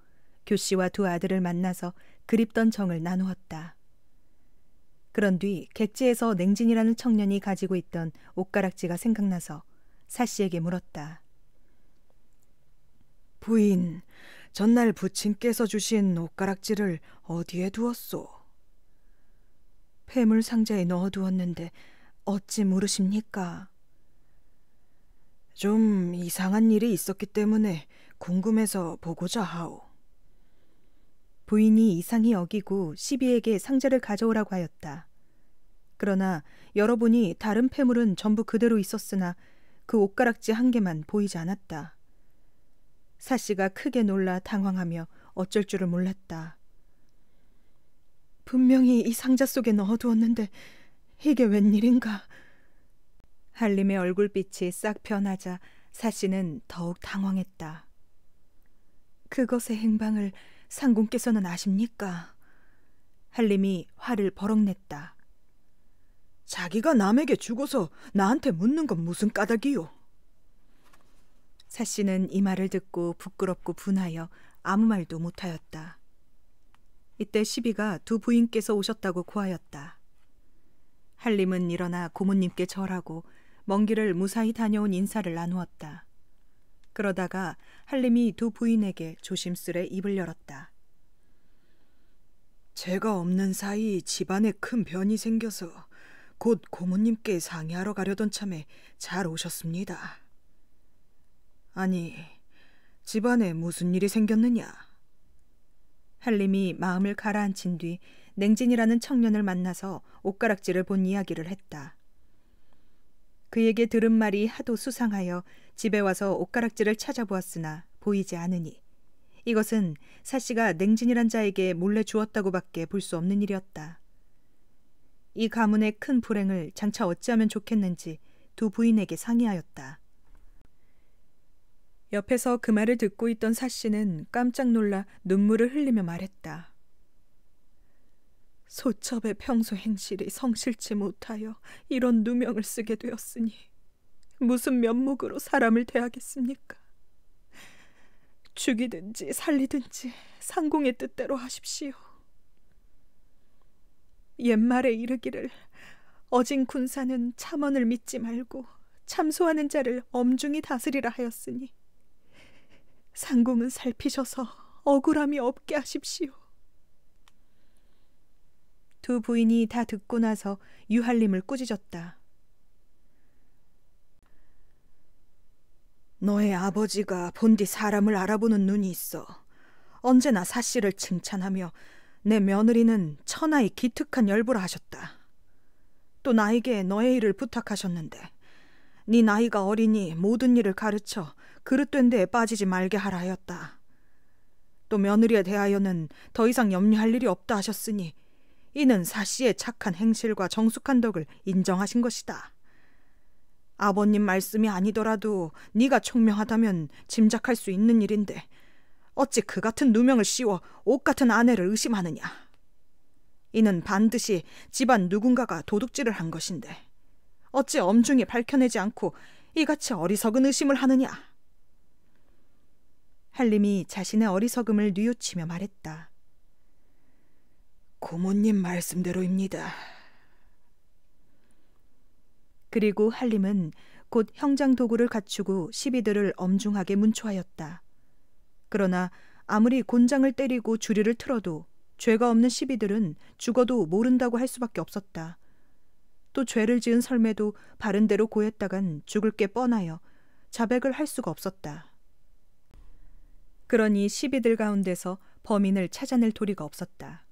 교씨와 두 아들을 만나서 그립던 정을 나누었다. 그런 뒤 객지에서 냉진이라는 청년이 가지고 있던 옷가락지가 생각나서 사씨에게 물었다. 부인, 전날 부친께서 주신 옷가락질을 어디에 두었소? 폐물 상자에 넣어두었는데 어찌 물으십니까? 좀 이상한 일이 있었기 때문에 궁금해서 보고자 하오. 부인이 이상히 어기고 시비에게 상자를 가져오라고 하였다. 그러나 여러분이 다른 폐물은 전부 그대로 있었으나 그 옷가락지 한 개만 보이지 않았다. 사씨가 크게 놀라 당황하며 어쩔 줄을 몰랐다. 분명히 이 상자 속에 넣어두었는데 이게 웬일인가? 할림의 얼굴빛이 싹 변하자 사씨는 더욱 당황했다. 그것의 행방을 상공께서는 아십니까? 할림이 화를 버럭 냈다. 자기가 남에게 죽어서 나한테 묻는 건 무슨 까닭이요? 사 씨는 이 말을 듣고 부끄럽고 분하여 아무 말도 못하였다. 이때 시비가 두 부인께서 오셨다고 고하였다. 한림은 일어나 고모님께 절하고 먼 길을 무사히 다녀온 인사를 나누었다. 그러다가 한림이 두 부인에게 조심스레 입을 열었다. 제가 없는 사이 집안에 큰 변이 생겨서 곧 고모님께 상의하러 가려던 참에 잘 오셨습니다. 아니, 집안에 무슨 일이 생겼느냐? 할림이 마음을 가라앉힌 뒤 냉진이라는 청년을 만나서 옷가락질을 본 이야기를 했다. 그에게 들은 말이 하도 수상하여 집에 와서 옷가락질을 찾아보았으나 보이지 않으니 이것은 사씨가 냉진이란 자에게 몰래 주었다고밖에 볼 수 없는 일이었다. 이 가문의 큰 불행을 장차 어찌하면 좋겠는지 두 부인에게 상의하였다. 옆에서 그 말을 듣고 있던 사 씨는 깜짝 놀라 눈물을 흘리며 말했다. 소첩의 평소 행실이 성실치 못하여 이런 누명을 쓰게 되었으니 무슨 면목으로 사람을 대하겠습니까? 죽이든지 살리든지 상공의 뜻대로 하십시오. 옛말에 이르기를 어진 군사는 참언을 믿지 말고 참소하는 자를 엄중히 다스리라 하였으니 상궁은 살피셔서 억울함이 없게 하십시오. 두 부인이 다 듣고 나서 유할림을 꾸짖었다. 너의 아버지가 본디 사람을 알아보는 눈이 있어 언제나 사실을 칭찬하며 내 며느리는 천하의 기특한 열부라 하셨다. 또 나에게 너의 일을 부탁하셨는데 네 나이가 어리니 모든 일을 가르쳐 그릇된 데에 빠지지 말게 하라 하였다. 또 며느리에 대하여는 더 이상 염려할 일이 없다 하셨으니 이는 사씨의 착한 행실과 정숙한 덕을 인정하신 것이다. 아버님 말씀이 아니더라도 네가 총명하다면 짐작할 수 있는 일인데 어찌 그 같은 누명을 씌워 옷 같은 아내를 의심하느냐. 이는 반드시 집안 누군가가 도둑질을 한 것인데 어찌 엄중히 밝혀내지 않고 이같이 어리석은 의심을 하느냐. 할림이 자신의 어리석음을 뉘우치며 말했다. 고모님 말씀대로입니다. 그리고 할림은 곧 형장 도구를 갖추고 시비들을 엄중하게 문초하였다. 그러나 아무리 곤장을 때리고 주리를 틀어도 죄가 없는 시비들은 죽어도 모른다고 할 수밖에 없었다. 또 죄를 지은 설매도 바른 대로 고했다간 죽을 게 뻔하여 자백을 할 수가 없었다. 그러니 시비들 가운데서 범인을 찾아낼 도리가 없었다.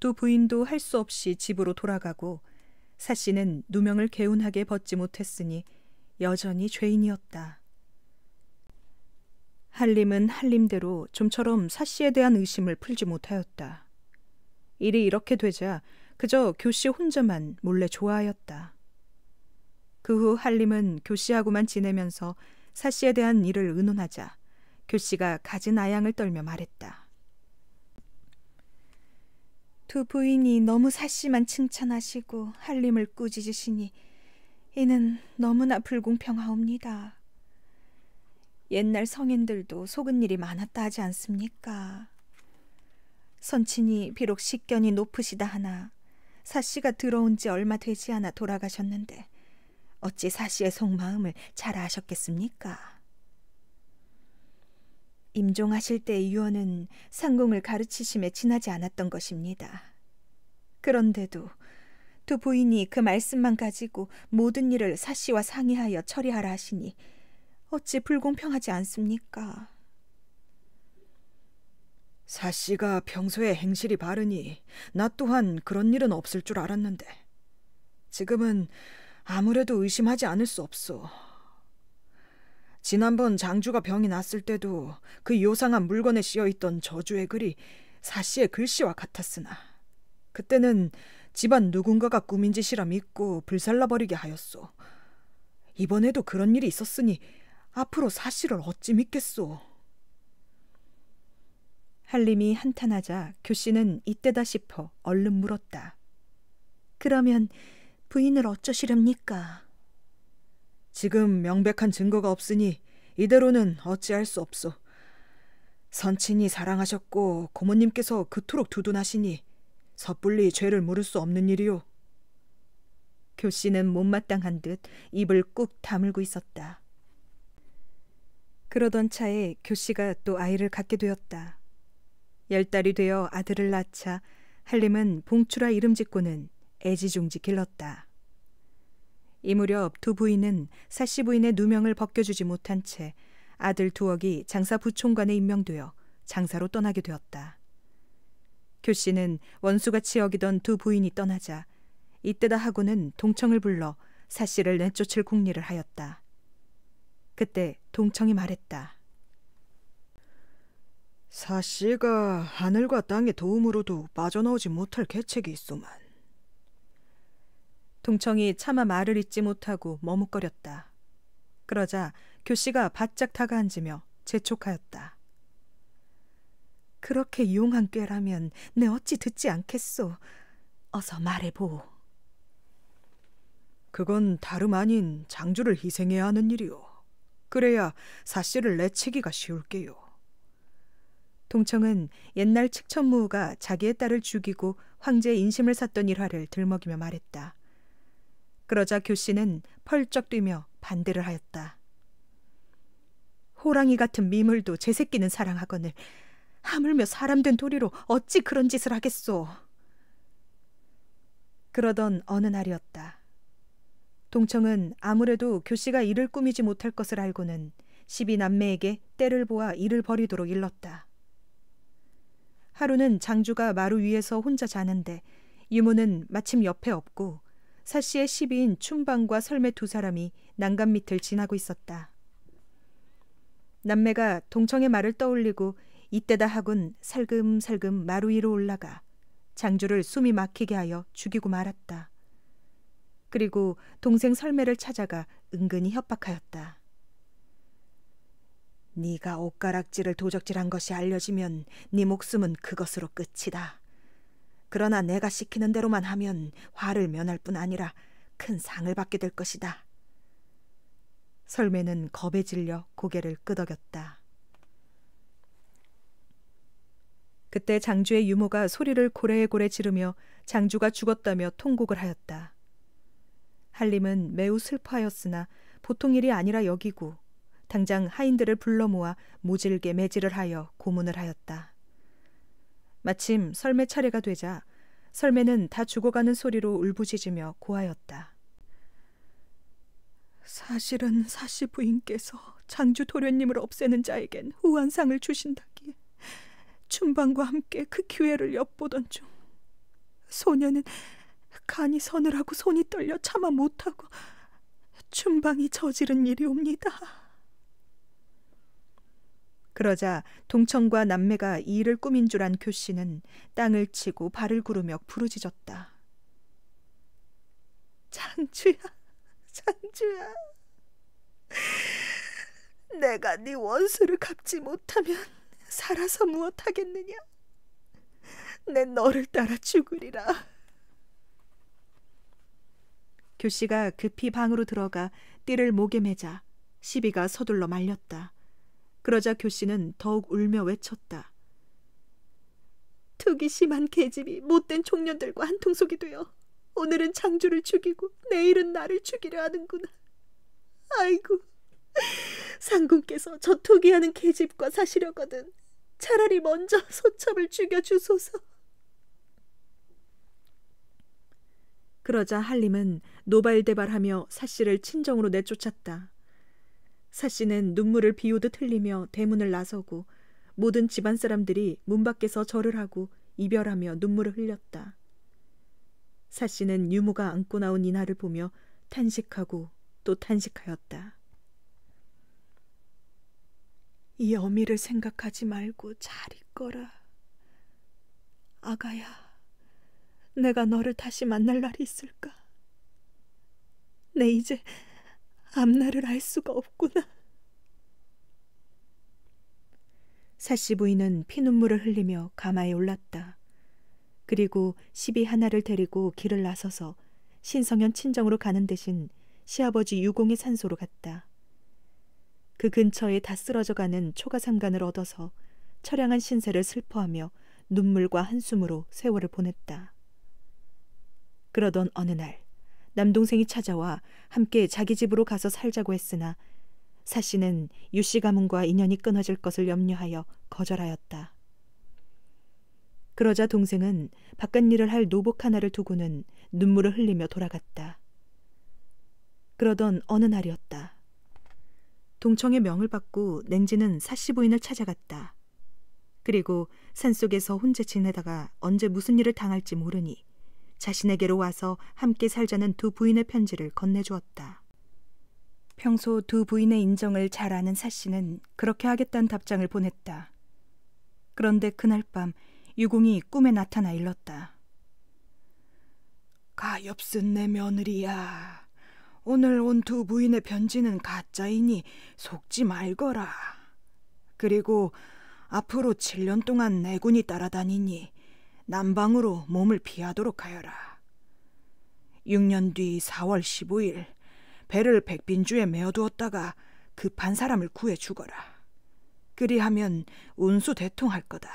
두 부인도 할 수 없이 집으로 돌아가고 사 씨는 누명을 개운하게 벗지 못했으니 여전히 죄인이었다. 한림은 한림대로 좀처럼 사씨에 대한 의심을 풀지 못하였다. 일이 이렇게 되자 그저 교씨 혼자만 몰래 좋아하였다. 그 후 한림은 교씨하고만 지내면서 사씨에 대한 일을 의논하자 교씨가 가진 아양을 떨며 말했다. 두 부인이 너무 사씨만 칭찬하시고 한림을 꾸짖으시니 이는 너무나 불공평하옵니다. 옛날 성인들도 속은 일이 많았다 하지 않습니까? 선친이 비록 식견이 높으시다 하나 사씨가 들어온 지 얼마 되지 않아 돌아가셨는데 어찌 사씨의 속마음을 잘 아셨겠습니까? 임종하실 때 유언은 상궁을 가르치심에 지나지 않았던 것입니다. 그런데도 두 부인이 그 말씀만 가지고 모든 일을 사씨와 상의하여 처리하라 하시니 어찌 불공평하지 않습니까? 사씨가 평소에 행실이 바르니 나 또한 그런 일은 없을 줄 알았는데 지금은 아무래도 의심하지 않을 수 없소. 지난번 장주가 병이 났을 때도 그 요상한 물건에 씌어 있던 저주의 글이 사씨의 글씨와 같았으나 그때는 집안 누군가가 꾸민 짓이라 믿고 불살라버리게 하였소. 이번에도 그런 일이 있었으니 앞으로 사실을 어찌 믿겠소? 할림이 한탄하자 교씨는 이때다 싶어 얼른 물었다. 그러면 부인을 어쩌시렵니까? 지금 명백한 증거가 없으니 이대로는 어찌할 수 없소. 선친이 사랑하셨고 고모님께서 그토록 두둔하시니 섣불리 죄를 물을 수 없는 일이요. 교씨는 못마땅한 듯 입을 꾹 다물고 있었다. 그러던 차에 교씨가 또 아이를 갖게 되었다. 열 달이 되어 아들을 낳자 할림은 봉추라 이름 짓고는 애지중지 길렀다. 이 무렵 두 부인은 사씨 부인의 누명을 벗겨주지 못한 채 아들 두억이 장사 부총관에 임명되어 장사로 떠나게 되었다. 교 씨는 원수같이 여기던 두 부인이 떠나자 이때다 하고는 동청을 불러 사씨를 내쫓을 궁리를 하였다. 그때 동청이 말했다. 사씨가 하늘과 땅의 도움으로도 빠져나오지 못할 계책이 있소만. 동청이 차마 말을 잇지 못하고 머뭇거렸다. 그러자 교씨가 바짝 다가앉으며 재촉하였다. 그렇게 용한 꾀라면 내 어찌 듣지 않겠소. 어서 말해보. 그건 다름 아닌 장주를 희생해야 하는 일이오. 그래야 사실을 내치기가 쉬울게요. 동청은 옛날 측천무우가 자기의 딸을 죽이고 황제의 인심을 샀던 일화를 들먹이며 말했다. 그러자 교씨는 펄쩍 뛰며 반대를 하였다. 호랑이 같은 미물도 제 새끼는 사랑하거늘 하물며 사람된 도리로 어찌 그런 짓을 하겠소. 그러던 어느 날이었다. 동청은 아무래도 교씨가 이를 꾸미지 못할 것을 알고는 십이 남매에게 때를 보아 이를 벌이도록 일렀다. 하루는 장주가 마루 위에서 혼자 자는데 유모는 마침 옆에 없고 사씨의 시비인 춘방과 설매 두 사람이 난간 밑을 지나고 있었다. 남매가 동청의 말을 떠올리고 이때다 하군 살금살금 마루 위로 올라가 장주를 숨이 막히게 하여 죽이고 말았다. 그리고 동생 설매를 찾아가 은근히 협박하였다. 네가 옷가락질을 도적질한 것이 알려지면 네 목숨은 그것으로 끝이다. 그러나 내가 시키는 대로만 하면 화를 면할 뿐 아니라 큰 상을 받게 될 것이다. 설매는 겁에 질려 고개를 끄덕였다. 그때 장주의 유모가 소리를 고래고래 지르며 장주가 죽었다며 통곡을 하였다. 할림은 매우 슬퍼하였으나 보통 일이 아니라 여기고 당장 하인들을 불러 모아 모질게 매질을 하여 고문을 하였다. 마침 설매 차례가 되자 설매는 다 죽어가는 소리로 울부짖으며 고하였다. 사실은 사시 부인께서 장주 도련님을 없애는 자에겐 후한상을 주신다기에 춘방과 함께 그 기회를 엿보던 중 소녀는 간이 서늘하고 손이 떨려 참아 못하고 춘방이 저지른 일이옵니다. 그러자 동청과 남매가 이 일을 꾸민 줄 안 교씨는 땅을 치고 발을 구르며 부르짖었다. 장주야, 장주야. 내가 네 원수를 갚지 못하면 살아서 무엇하겠느냐? 내 너를 따라 죽으리라. 교씨가 급히 방으로 들어가 띠를 목에 매자 시비가 서둘러 말렸다. 그러자 교씨는 더욱 울며 외쳤다. 투기 심한 계집이 못된 총년들과 한통속이 되어 오늘은 장주를 죽이고 내일은 나를 죽이려 하는구나. 아이고, 상군께서 저 투기하는 계집과 사시려거든 차라리 먼저 소첩을 죽여주소서. 그러자 할림은 노발대발하며 사씨를 친정으로 내쫓았다. 사씨는 눈물을 비우듯 흘리며 대문을 나서고 모든 집안 사람들이 문 밖에서 절을 하고 이별하며 눈물을 흘렸다. 사씨는 유모가 안고 나온 이날을 보며 탄식하고 또 탄식하였다. 이 어미를 생각하지 말고 잘 있거라. 아가야. 내가 너를 다시 만날 날이 있을까? 내 이제 앞날을 알 수가 없구나. 사시 부인은 피눈물을 흘리며 가마에 올랐다. 그리고 시비 하나를 데리고 길을 나서서 신성현 친정으로 가는 대신 시아버지 유공의 산소로 갔다. 그 근처에 다 쓰러져가는 초가상간을 얻어서 처량한 신세를 슬퍼하며 눈물과 한숨으로 세월을 보냈다. 그러던 어느 날 남동생이 찾아와 함께 자기 집으로 가서 살자고 했으나 사 씨는 유씨 가문과 인연이 끊어질 것을 염려하여 거절하였다. 그러자 동생은 바깥 일을 할 노복 하나를 두고는 눈물을 흘리며 돌아갔다. 그러던 어느 날이었다. 동청의 명을 받고 냉지는 사씨 부인을 찾아갔다. 그리고 산속에서 혼자 지내다가 언제 무슨 일을 당할지 모르니 자신에게로 와서 함께 살자는 두 부인의 편지를 건네주었다. 평소 두 부인의 인정을 잘 아는 사 씨는 그렇게 하겠다는 답장을 보냈다. 그런데 그날 밤 유공이 꿈에 나타나 일렀다. 가엾은 내 며느리야. 오늘 온 두 부인의 편지는 가짜이니 속지 말거라. 그리고 앞으로 7년 동안 내군이 따라다니니 난방으로 몸을 피하도록 하여라. 6년 뒤 4월 15일 배를 백빈주에 메어두었다가 급한 사람을 구해 죽어라. 그리하면 운수 대통할 거다.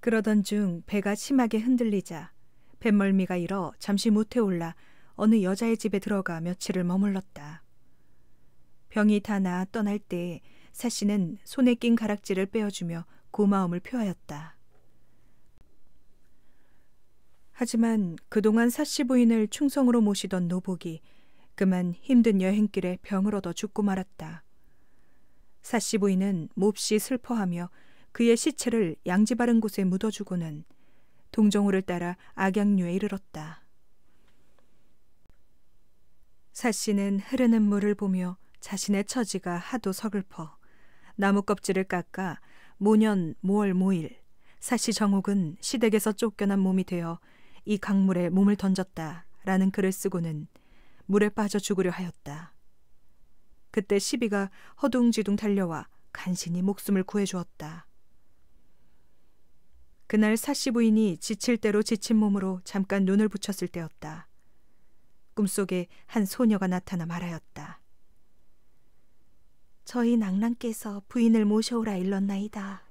그러던 중 배가 심하게 흔들리자 뱃멀미가 일어 잠시 못해 올라 어느 여자의 집에 들어가 며칠을 머물렀다. 병이 다 나아 떠날 때 사씨는 손에 낀 가락지를 빼어주며 고마움을 표하였다. 하지만 그동안 사씨 부인을 충성으로 모시던 노복이 그만 힘든 여행길에 병을 얻어 죽고 말았다. 사씨 부인은 몹시 슬퍼하며 그의 시체를 양지 바른 곳에 묻어주고는 동정호를 따라 악양류에 이르렀다. 사씨는 흐르는 물을 보며 자신의 처지가 하도 서글퍼 나무 껍질을 깎아 모년 5월 모일 사시 정옥은 시댁에서 쫓겨난 몸이 되어 이 강물에 몸을 던졌다라는 글을 쓰고는 물에 빠져 죽으려 하였다. 그때 시비가 허둥지둥 달려와 간신히 목숨을 구해주었다. 그날 사시 부인이 지칠 대로 지친 몸으로 잠깐 눈을 붙였을 때였다. 꿈속에 한 소녀가 나타나 말하였다. 저희 낭랑께서 부인을 모셔오라 일렀나이다.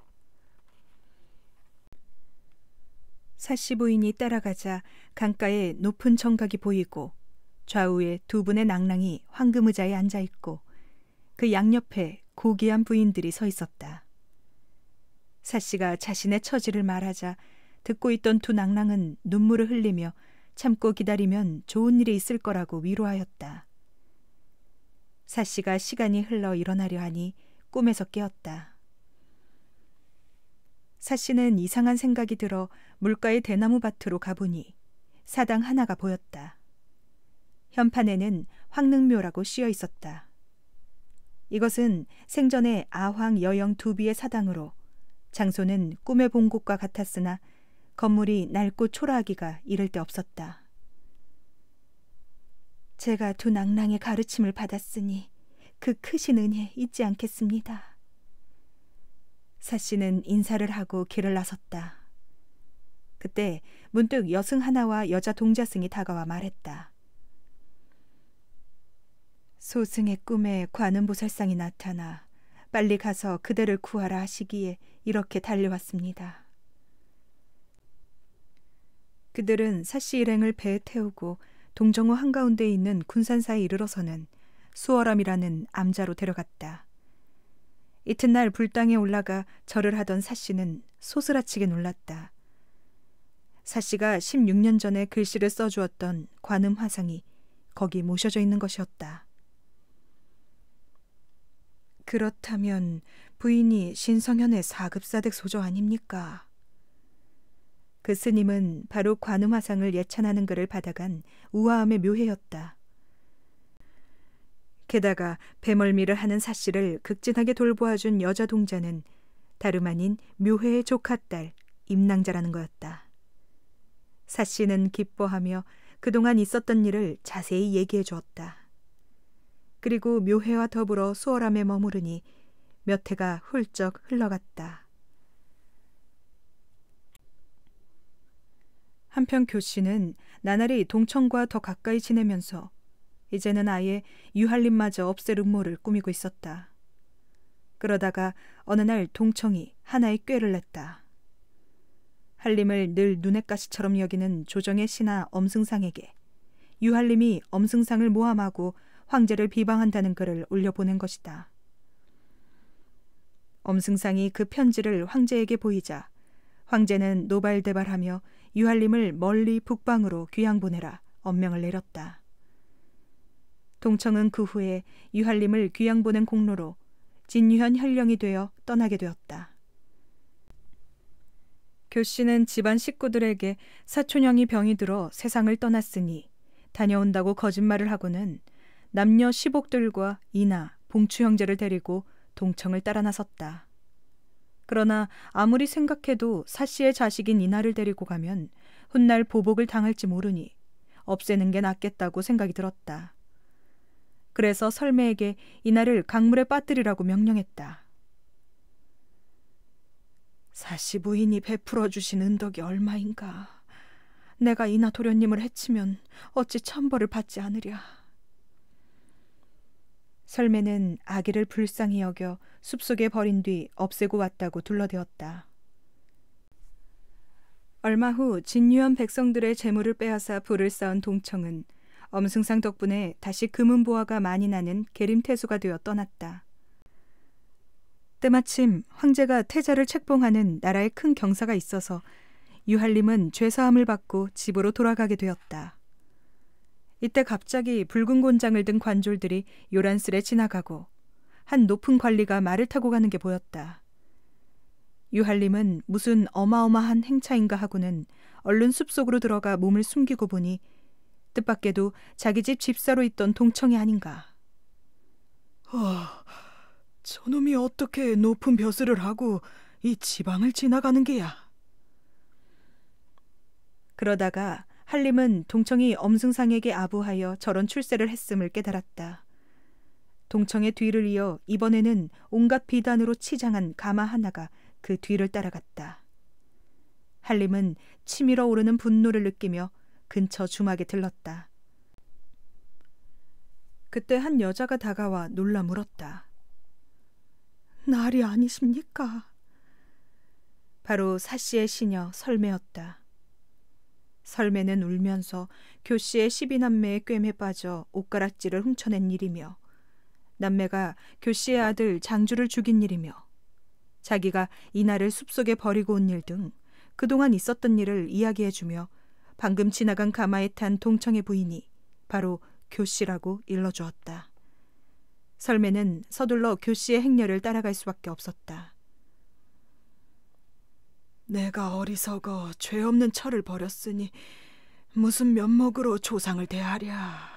사시 부인이 따라가자 강가에 높은 청각이 보이고 좌우에 두 분의 낭랑이 황금 의자에 앉아 있고 그 양옆에 고귀한 부인들이 서 있었다. 사씨가 자신의 처지를 말하자 듣고 있던 두 낭랑은 눈물을 흘리며 참고 기다리면 좋은 일이 있을 거라고 위로하였다. 사씨가 시간이 흘러 일어나려 하니 꿈에서 깨었다. 사씨는 이상한 생각이 들어 물가의 대나무 밭으로 가보니 사당 하나가 보였다. 현판에는 황릉묘라고 씌어 있었다. 이것은 생전에 아황 여영 두비의 사당으로 장소는 꿈에 본 곳과 같았으나 건물이 낡고 초라하기가 이를 데 없었다. 제가 두 낭랑의 가르침을 받았으니 그 크신 은혜 잊지 않겠습니다. 사씨는 인사를 하고 길을 나섰다. 그때 문득 여승 하나와 여자 동자승이 다가와 말했다. 소승의 꿈에 관음보살상이 나타나 빨리 가서 그대를 구하라 하시기에 이렇게 달려왔습니다. 그들은 사씨 일행을 배에 태우고 동정호 한가운데 에 있는 군산사에 이르러서는 수월함이라는 암자로 데려갔다. 이튿날 불당에 올라가 절을 하던 사씨는 소스라치게 놀랐다. 사씨가 16년 전에 글씨를 써주었던 관음 화상이 거기 모셔져 있는 것이었다. 그렇다면 부인이 신성현의 사급사댁 소조 아닙니까? 그 스님은 바로 관음화상을 예찬하는 글을 받아간 우아함의 묘해였다. 게다가 배멀미를 하는 사씨를 극진하게 돌보아준 여자 동자는 다름 아닌 묘해의 조카딸 임낭자라는 거였다. 사씨는 기뻐하며 그동안 있었던 일을 자세히 얘기해 주었다. 그리고 묘해와 더불어 수월함에 머무르니 몇 해가 훌쩍 흘러갔다. 한편 교 씨는 나날이 동천과 더 가까이 지내면서 이제는 아예 유할림마저 없앨 음모를 꾸미고 있었다. 그러다가 어느 날 동청이 하나의 꾀를 냈다. 한림을 늘 눈의 가시처럼 여기는 조정의 신하 엄승상에게 유한림이 엄승상을 모함하고 황제를 비방한다는 글을 올려보낸 것이다. 엄승상이 그 편지를 황제에게 보이자 황제는 노발대발하며 유한림을 멀리 북방으로 귀양 보내라 엄명을 내렸다. 동청은 그 후에 유한림을 귀양 보낸 공로로 진유현 현령이 되어 떠나게 되었다. 교씨는 집안 식구들에게 사촌형이 병이 들어 세상을 떠났으니 다녀온다고 거짓말을 하고는 남녀 시복들과 이나 봉추 형제를 데리고 동청을 따라 나섰다. 그러나 아무리 생각해도 사 씨의 자식인 이나를 데리고 가면 훗날 보복을 당할지 모르니 없애는 게 낫겠다고 생각이 들었다. 그래서 설매에게 이나를 강물에 빠뜨리라고 명령했다. 사시 부인이 베풀어 주신 은덕이 얼마인가. 내가 이나 도련님을 해치면 어찌 천벌을 받지 않으랴. 설매는 아기를 불쌍히 여겨 숲속에 버린 뒤 없애고 왔다고 둘러대었다. 얼마 후 진유현 백성들의 재물을 빼앗아 불을 쌓은 동청은 엄승상 덕분에 다시 금은보화가 많이 나는 계림태수가 되어 떠났다. 때마침 황제가 태자를 책봉하는 나라에 큰 경사가 있어서 유한림은 죄사함을 받고 집으로 돌아가게 되었다. 이때 갑자기 붉은 곤장을 든 관졸들이 요란스레 지나가고 한 높은 관리가 말을 타고 가는 게 보였다. 유할림은 무슨 어마어마한 행차인가 하고는 얼른 숲속으로 들어가 몸을 숨기고 보니 뜻밖에도 자기 집 집사로 있던 동청이 아닌가. 아, 어, 저놈이 어떻게 높은 벼슬을 하고 이 지방을 지나가는 게야. 그러다가 한림은 동청이 엄승상에게 아부하여 저런 출세를 했음을 깨달았다. 동청의 뒤를 이어 이번에는 온갖 비단으로 치장한 가마 하나가 그 뒤를 따라갔다. 한림은 치밀어 오르는 분노를 느끼며 근처 주막에 들렀다. 그때 한 여자가 다가와 놀라 물었다. 날이 아니십니까? 바로 사씨의 시녀 설매였다. 설매는 울면서 교 씨의 12남매의 꿰에 빠져 옷가락질을 훔쳐낸 일이며 남매가 교 씨의 아들 장주를 죽인 일이며 자기가 이날을 숲속에 버리고 온 일 등 그동안 있었던 일을 이야기해주며 방금 지나간 가마에 탄 동청의 부인이 바로 교 씨라고 일러주었다. 설매는 서둘러 교 씨의 행렬을 따라갈 수밖에 없었다. 내가 어리석어 죄 없는 철을 버렸으니 무슨 면목으로 조상을 대하랴.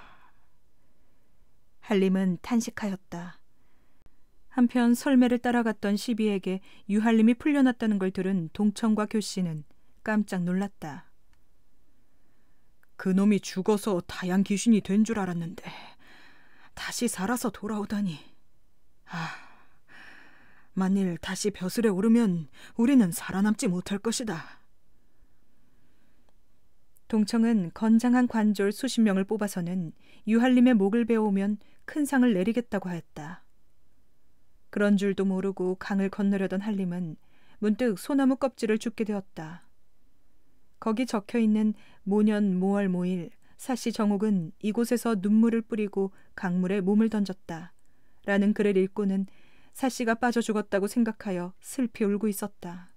한림은 탄식하였다. 한편 설매를 따라갔던 시비에게 유한림이 풀려났다는 걸 들은 동청과 교씨는 깜짝 놀랐다. 그놈이 죽어서 다양 귀신이 된 줄 알았는데 다시 살아서 돌아오다니. 아. 만일 다시 벼슬에 오르면 우리는 살아남지 못할 것이다. 동청은 건장한 관졸 수십 명을 뽑아서는 유한림의 목을 베오면 큰 상을 내리겠다고 하였다. 그런 줄도 모르고 강을 건너려던 한림은 문득 소나무 껍질을 줍게 되었다. 거기 적혀 있는 모년 모월 모일 사시 정옥은 이곳에서 눈물을 뿌리고 강물에 몸을 던졌다. 라는 글을 읽고는 사 씨가 빠져 죽었다고 생각하여 슬피 울고 있었다.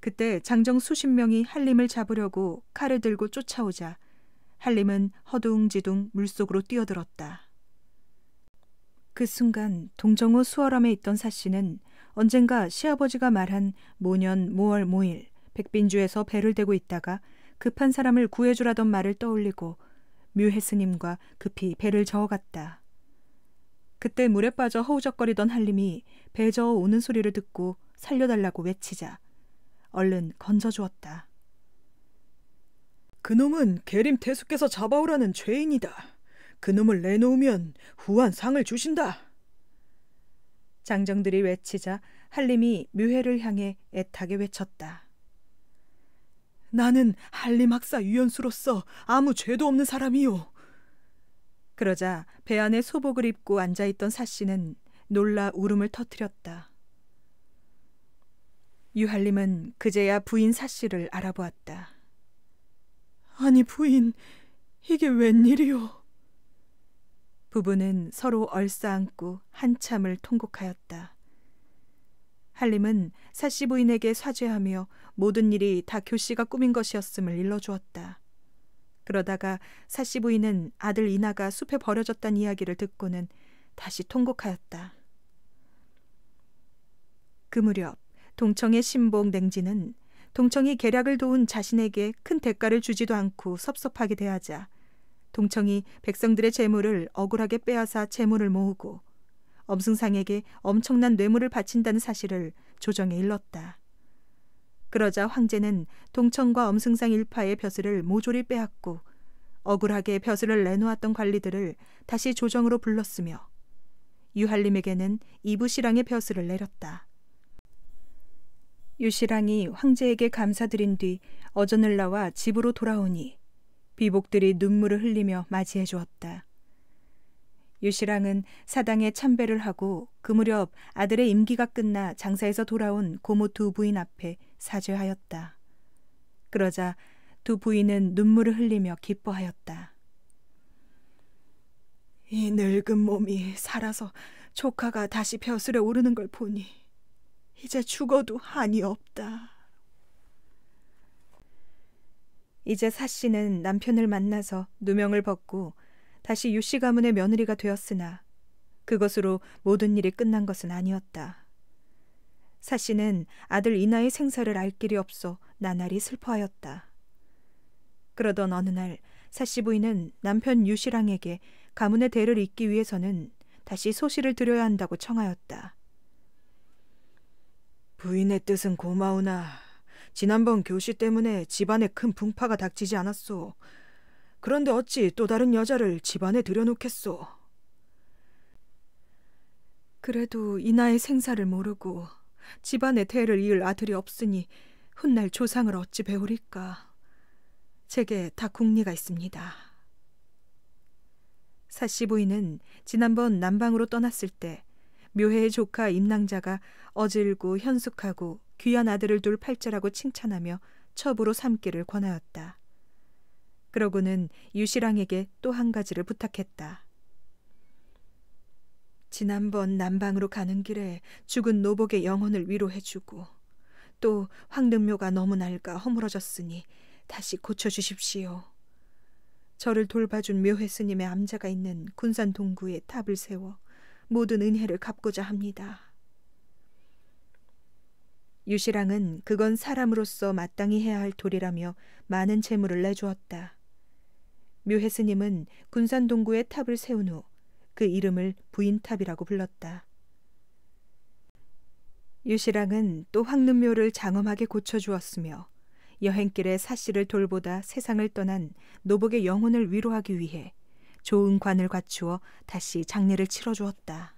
그때 장정 수십 명이 한림을 잡으려고 칼을 들고 쫓아오자 한림은 허둥지둥 물속으로 뛰어들었다. 그 순간 동정호 수월함에 있던 사 씨는 언젠가 시아버지가 말한 모년 모월 모일 백빈주에서 배를 대고 있다가 급한 사람을 구해주라던 말을 떠올리고 묘해 스님과 급히 배를 저어갔다. 그때 물에 빠져 허우적거리던 할림이 배저어 우는 소리를 듣고 살려달라고 외치자 얼른 건져주었다. 그놈은 계림 태수께서 잡아오라는 죄인이다. 그놈을 내놓으면 후한 상을 주신다. 장정들이 외치자 할림이 묘해를 향해 애타게 외쳤다. 나는 할림 학사 유연수로서 아무 죄도 없는 사람이요. 그러자 배 안에 소복을 입고 앉아있던 사씨는 놀라 울음을 터뜨렸다. 유할림은 그제야 부인 사씨를 알아보았다. 아니 부인, 이게 웬일이오? 부부는 서로 얼싸안고 한참을 통곡하였다. 할림은 사씨 부인에게 사죄하며 모든 일이 다 교씨가 꾸민 것이었음을 일러주었다. 그러다가 사씨 부인은 아들 이나가 숲에 버려졌다는 이야기를 듣고는 다시 통곡하였다. 그 무렵 동청의 신봉 냉지는 동청이 계략을 도운 자신에게 큰 대가를 주지도 않고 섭섭하게 대하자 동청이 백성들의 재물을 억울하게 빼앗아 재물을 모으고 엄승상에게 엄청난 뇌물을 바친다는 사실을 조정에 일렀다. 그러자 황제는 동천과 엄승상 일파의 벼슬을 모조리 빼앗고 억울하게 벼슬을 내놓았던 관리들을 다시 조정으로 불렀으며 유한림에게는 이부시랑의 벼슬을 내렸다. 유시랑이 황제에게 감사드린 뒤 어전을 나와 집으로 돌아오니 비복들이 눈물을 흘리며 맞이해 주었다. 유시랑은 사당에 참배를 하고 그 무렵 아들의 임기가 끝나 장사에서 돌아온 고모 두 부인 앞에 사죄하였다. 그러자 두 부인은 눈물을 흘리며 기뻐하였다. 이 늙은 몸이 살아서 조카가 다시 벼슬에 오르는 걸 보니 이제 죽어도 한이 없다. 이제 사 씨는 남편을 만나서 누명을 벗고 다시 유씨 가문의 며느리가 되었으나 그것으로 모든 일이 끝난 것은 아니었다. 사 씨는 아들 이나의 생사를 알 길이 없어 나날이 슬퍼하였다. 그러던 어느 날사씨 부인은 남편 유시랑에게 가문의 대를 잇기 위해서는 다시 소시를 드려야 한다고 청하였다. 부인의 뜻은 고마우나 지난번 교시 때문에 집안에 큰 풍파가 닥치지 않았소. 그런데 어찌 또 다른 여자를 집안에 들여놓겠소. 그래도 이나의 생사를 모르고 집안에 대를 이을 아들이 없으니 훗날 조상을 어찌 배우리까. 제게 다 궁리가 있습니다. 사씨 부인은 지난번 남방으로 떠났을 때 묘해의 조카 임낭자가 어질고 현숙하고 귀한 아들을 둘 팔자라고 칭찬하며 첩으로 삼기를 권하였다. 그러고는 유시랑에게 또 한 가지를 부탁했다. 지난번 남방으로 가는 길에 죽은 노복의 영혼을 위로해주고 또 황릉묘가 너무 낡아 허물어졌으니 다시 고쳐주십시오. 저를 돌봐준 묘회 스님의 암자가 있는 군산 동구에 탑을 세워 모든 은혜를 갚고자 합니다. 유시랑은 그건 사람으로서 마땅히 해야 할 도리라며 많은 재물을 내주었다. 묘회 스님은 군산 동구에 탑을 세운 후그 이름을 부인탑이라고 불렀다. 유시랑은 또 황릉묘를 장엄하게 고쳐주었으며 여행길에 사씨를 돌보다 세상을 떠난 노복의 영혼을 위로하기 위해 좋은 관을 갖추어 다시 장례를 치러주었다.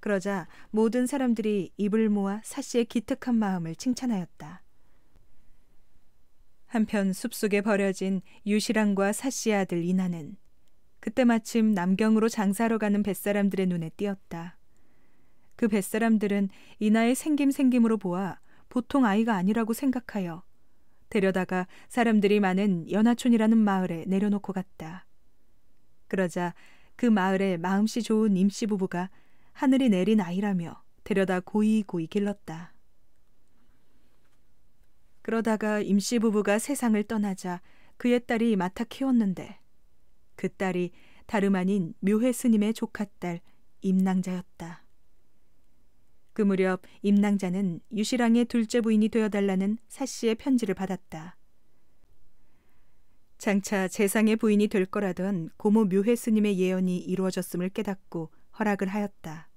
그러자 모든 사람들이 입을 모아 사씨의 기특한 마음을 칭찬하였다. 한편 숲속에 버려진 유시랑과 사씨의 아들 이나는 그때 마침 남경으로 장사하러 가는 뱃사람들의 눈에 띄었다. 그 뱃사람들은 이나의 생김생김으로 보아 보통 아이가 아니라고 생각하여 데려다가 사람들이 많은 연하촌이라는 마을에 내려놓고 갔다. 그러자 그 마을에 마음씨 좋은 임씨 부부가 하늘이 내린 아이라며 데려다 고이고이 고이 길렀다. 그러다가 임씨 부부가 세상을 떠나자 그의 딸이 맡아 키웠는데 그 딸이 다름 아닌 묘해 스님의 조카딸 임낭자였다. 그 무렵 임낭자는 유시랑의 둘째 부인이 되어달라는 사씨의 편지를 받았다. 장차 재상의 부인이 될 거라던 고모 묘해 스님의 예언이 이루어졌음을 깨닫고 허락을 하였다.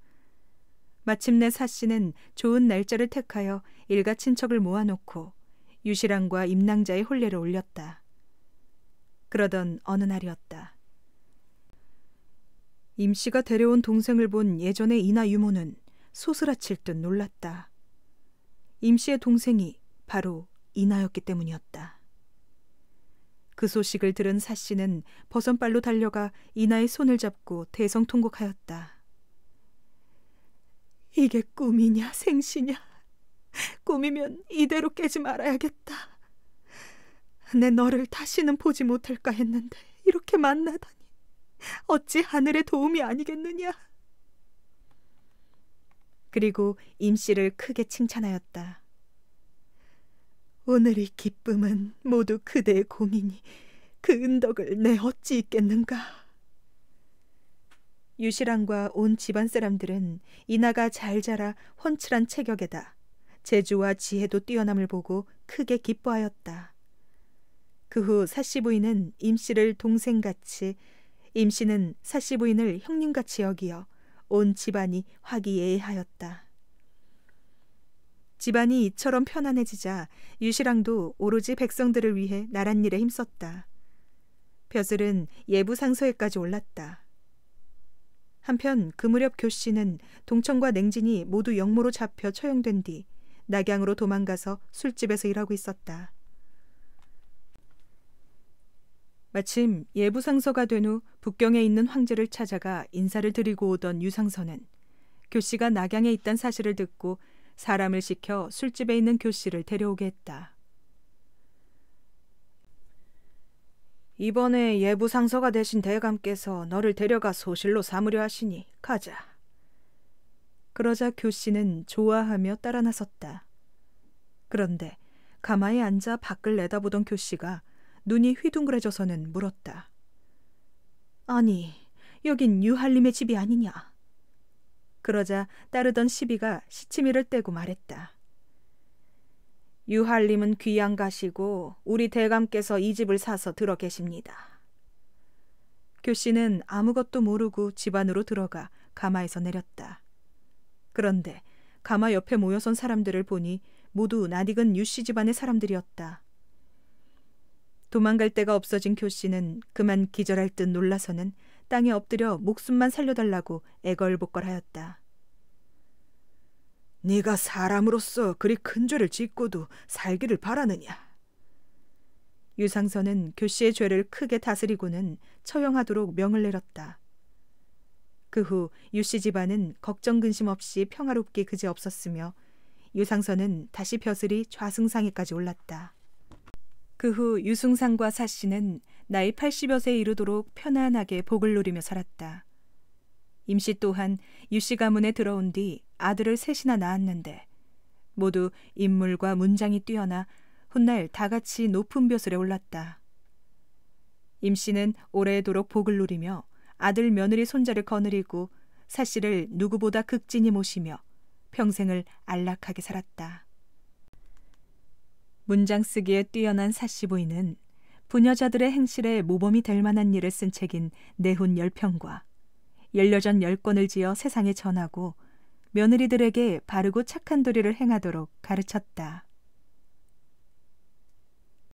마침내 사씨는 좋은 날짜를 택하여 일가 친척을 모아놓고 유시랑과 임낭자의 혼례를 올렸다. 그러던 어느 날이었다. 임 씨가 데려온 동생을 본 예전의 이나 유모는 소스라칠 듯 놀랐다. 임 씨의 동생이 바로 이나였기 때문이었다. 그 소식을 들은 사 씨는 버선발로 달려가 이나의 손을 잡고 대성통곡하였다. 이게 꿈이냐 생시냐? 꿈이면 이대로 깨지 말아야겠다. 내 너를 다시는 보지 못할까 했는데 이렇게 만나다니. 어찌 하늘의 도움이 아니겠느냐. 그리고 임 씨를 크게 칭찬하였다. 오늘의 기쁨은 모두 그대의 공이니 그 은덕을 내 어찌 있겠는가. 유시랑과 온 집안 사람들은 이나가 잘 자라 훤칠한 체격에다 재주와 지혜도 뛰어남을 보고 크게 기뻐하였다. 그 후 사씨 부인은 임 씨를 동생같이 임 씨는 사씨 부인을 형님같이 여기어 온 집안이 화기애애하였다. 집안이 이처럼 편안해지자 유시랑도 오로지 백성들을 위해 나랏일에 힘썼다. 벼슬은 예부상서에까지 올랐다. 한편 그 무렵 교씨는 동천과 냉진이 모두 영모로 잡혀 처형된 뒤 낙양으로 도망가서 술집에서 일하고 있었다. 마침 예부 상서가 된 후 북경에 있는 황제를 찾아가 인사를 드리고 오던 유상선은 교씨가 낙양에 있단 사실을 듣고 사람을 시켜 술집에 있는 교씨를 데려오게 했다. 이번에 예부 상서가 되신 대감께서 너를 데려가 소실로 삼으려 하시니 가자. 그러자 교씨는 좋아하며 따라 나섰다. 그런데 가마에 앉아 밖을 내다보던 교씨가 눈이 휘둥그레져서는 물었다. 아니, 여긴 유할림의 집이 아니냐. 그러자 따르던 시비가 시치미를 떼고 말했다. 유할림은 귀양 가시고 우리 대감께서 이 집을 사서 들어 계십니다. 교씨는 아무것도 모르고 집 안으로 들어가 가마에서 내렸다. 그런데 가마 옆에 모여선 사람들을 보니 모두 낯익은 유씨 집안의 사람들이었다. 도망갈 데가 없어진 교 씨는 그만 기절할 듯 놀라서는 땅에 엎드려 목숨만 살려달라고 애걸복걸하였다. 네가 사람으로서 그리 큰 죄를 짓고도 살기를 바라느냐. 유상선은 교 씨의 죄를 크게 다스리고는 처형하도록 명을 내렸다. 그 후유씨 집안은 걱정 근심 없이 평화롭게 그지 없었으며 유상선은 다시 벼슬이 좌승상에까지 올랐다. 그후 유승상과 사씨는 나이 80여 세에 이르도록 편안하게 복을 누리며 살았다. 임씨 또한 유씨 가문에 들어온 뒤 아들을 셋이나 낳았는데 모두 인물과 문장이 뛰어나 훗날 다 같이 높은 벼슬에 올랐다. 임씨는 오래도록 복을 누리며 아들 며느리 손자를 거느리고 사씨를 누구보다 극진히 모시며 평생을 안락하게 살았다. 문장 쓰기에 뛰어난 사시보이는 부녀자들의 행실에 모범이 될 만한 일을 쓴 책인 내훈 열편과 열려전 열권을 지어 세상에 전하고 며느리들에게 바르고 착한 도리를 행하도록 가르쳤다.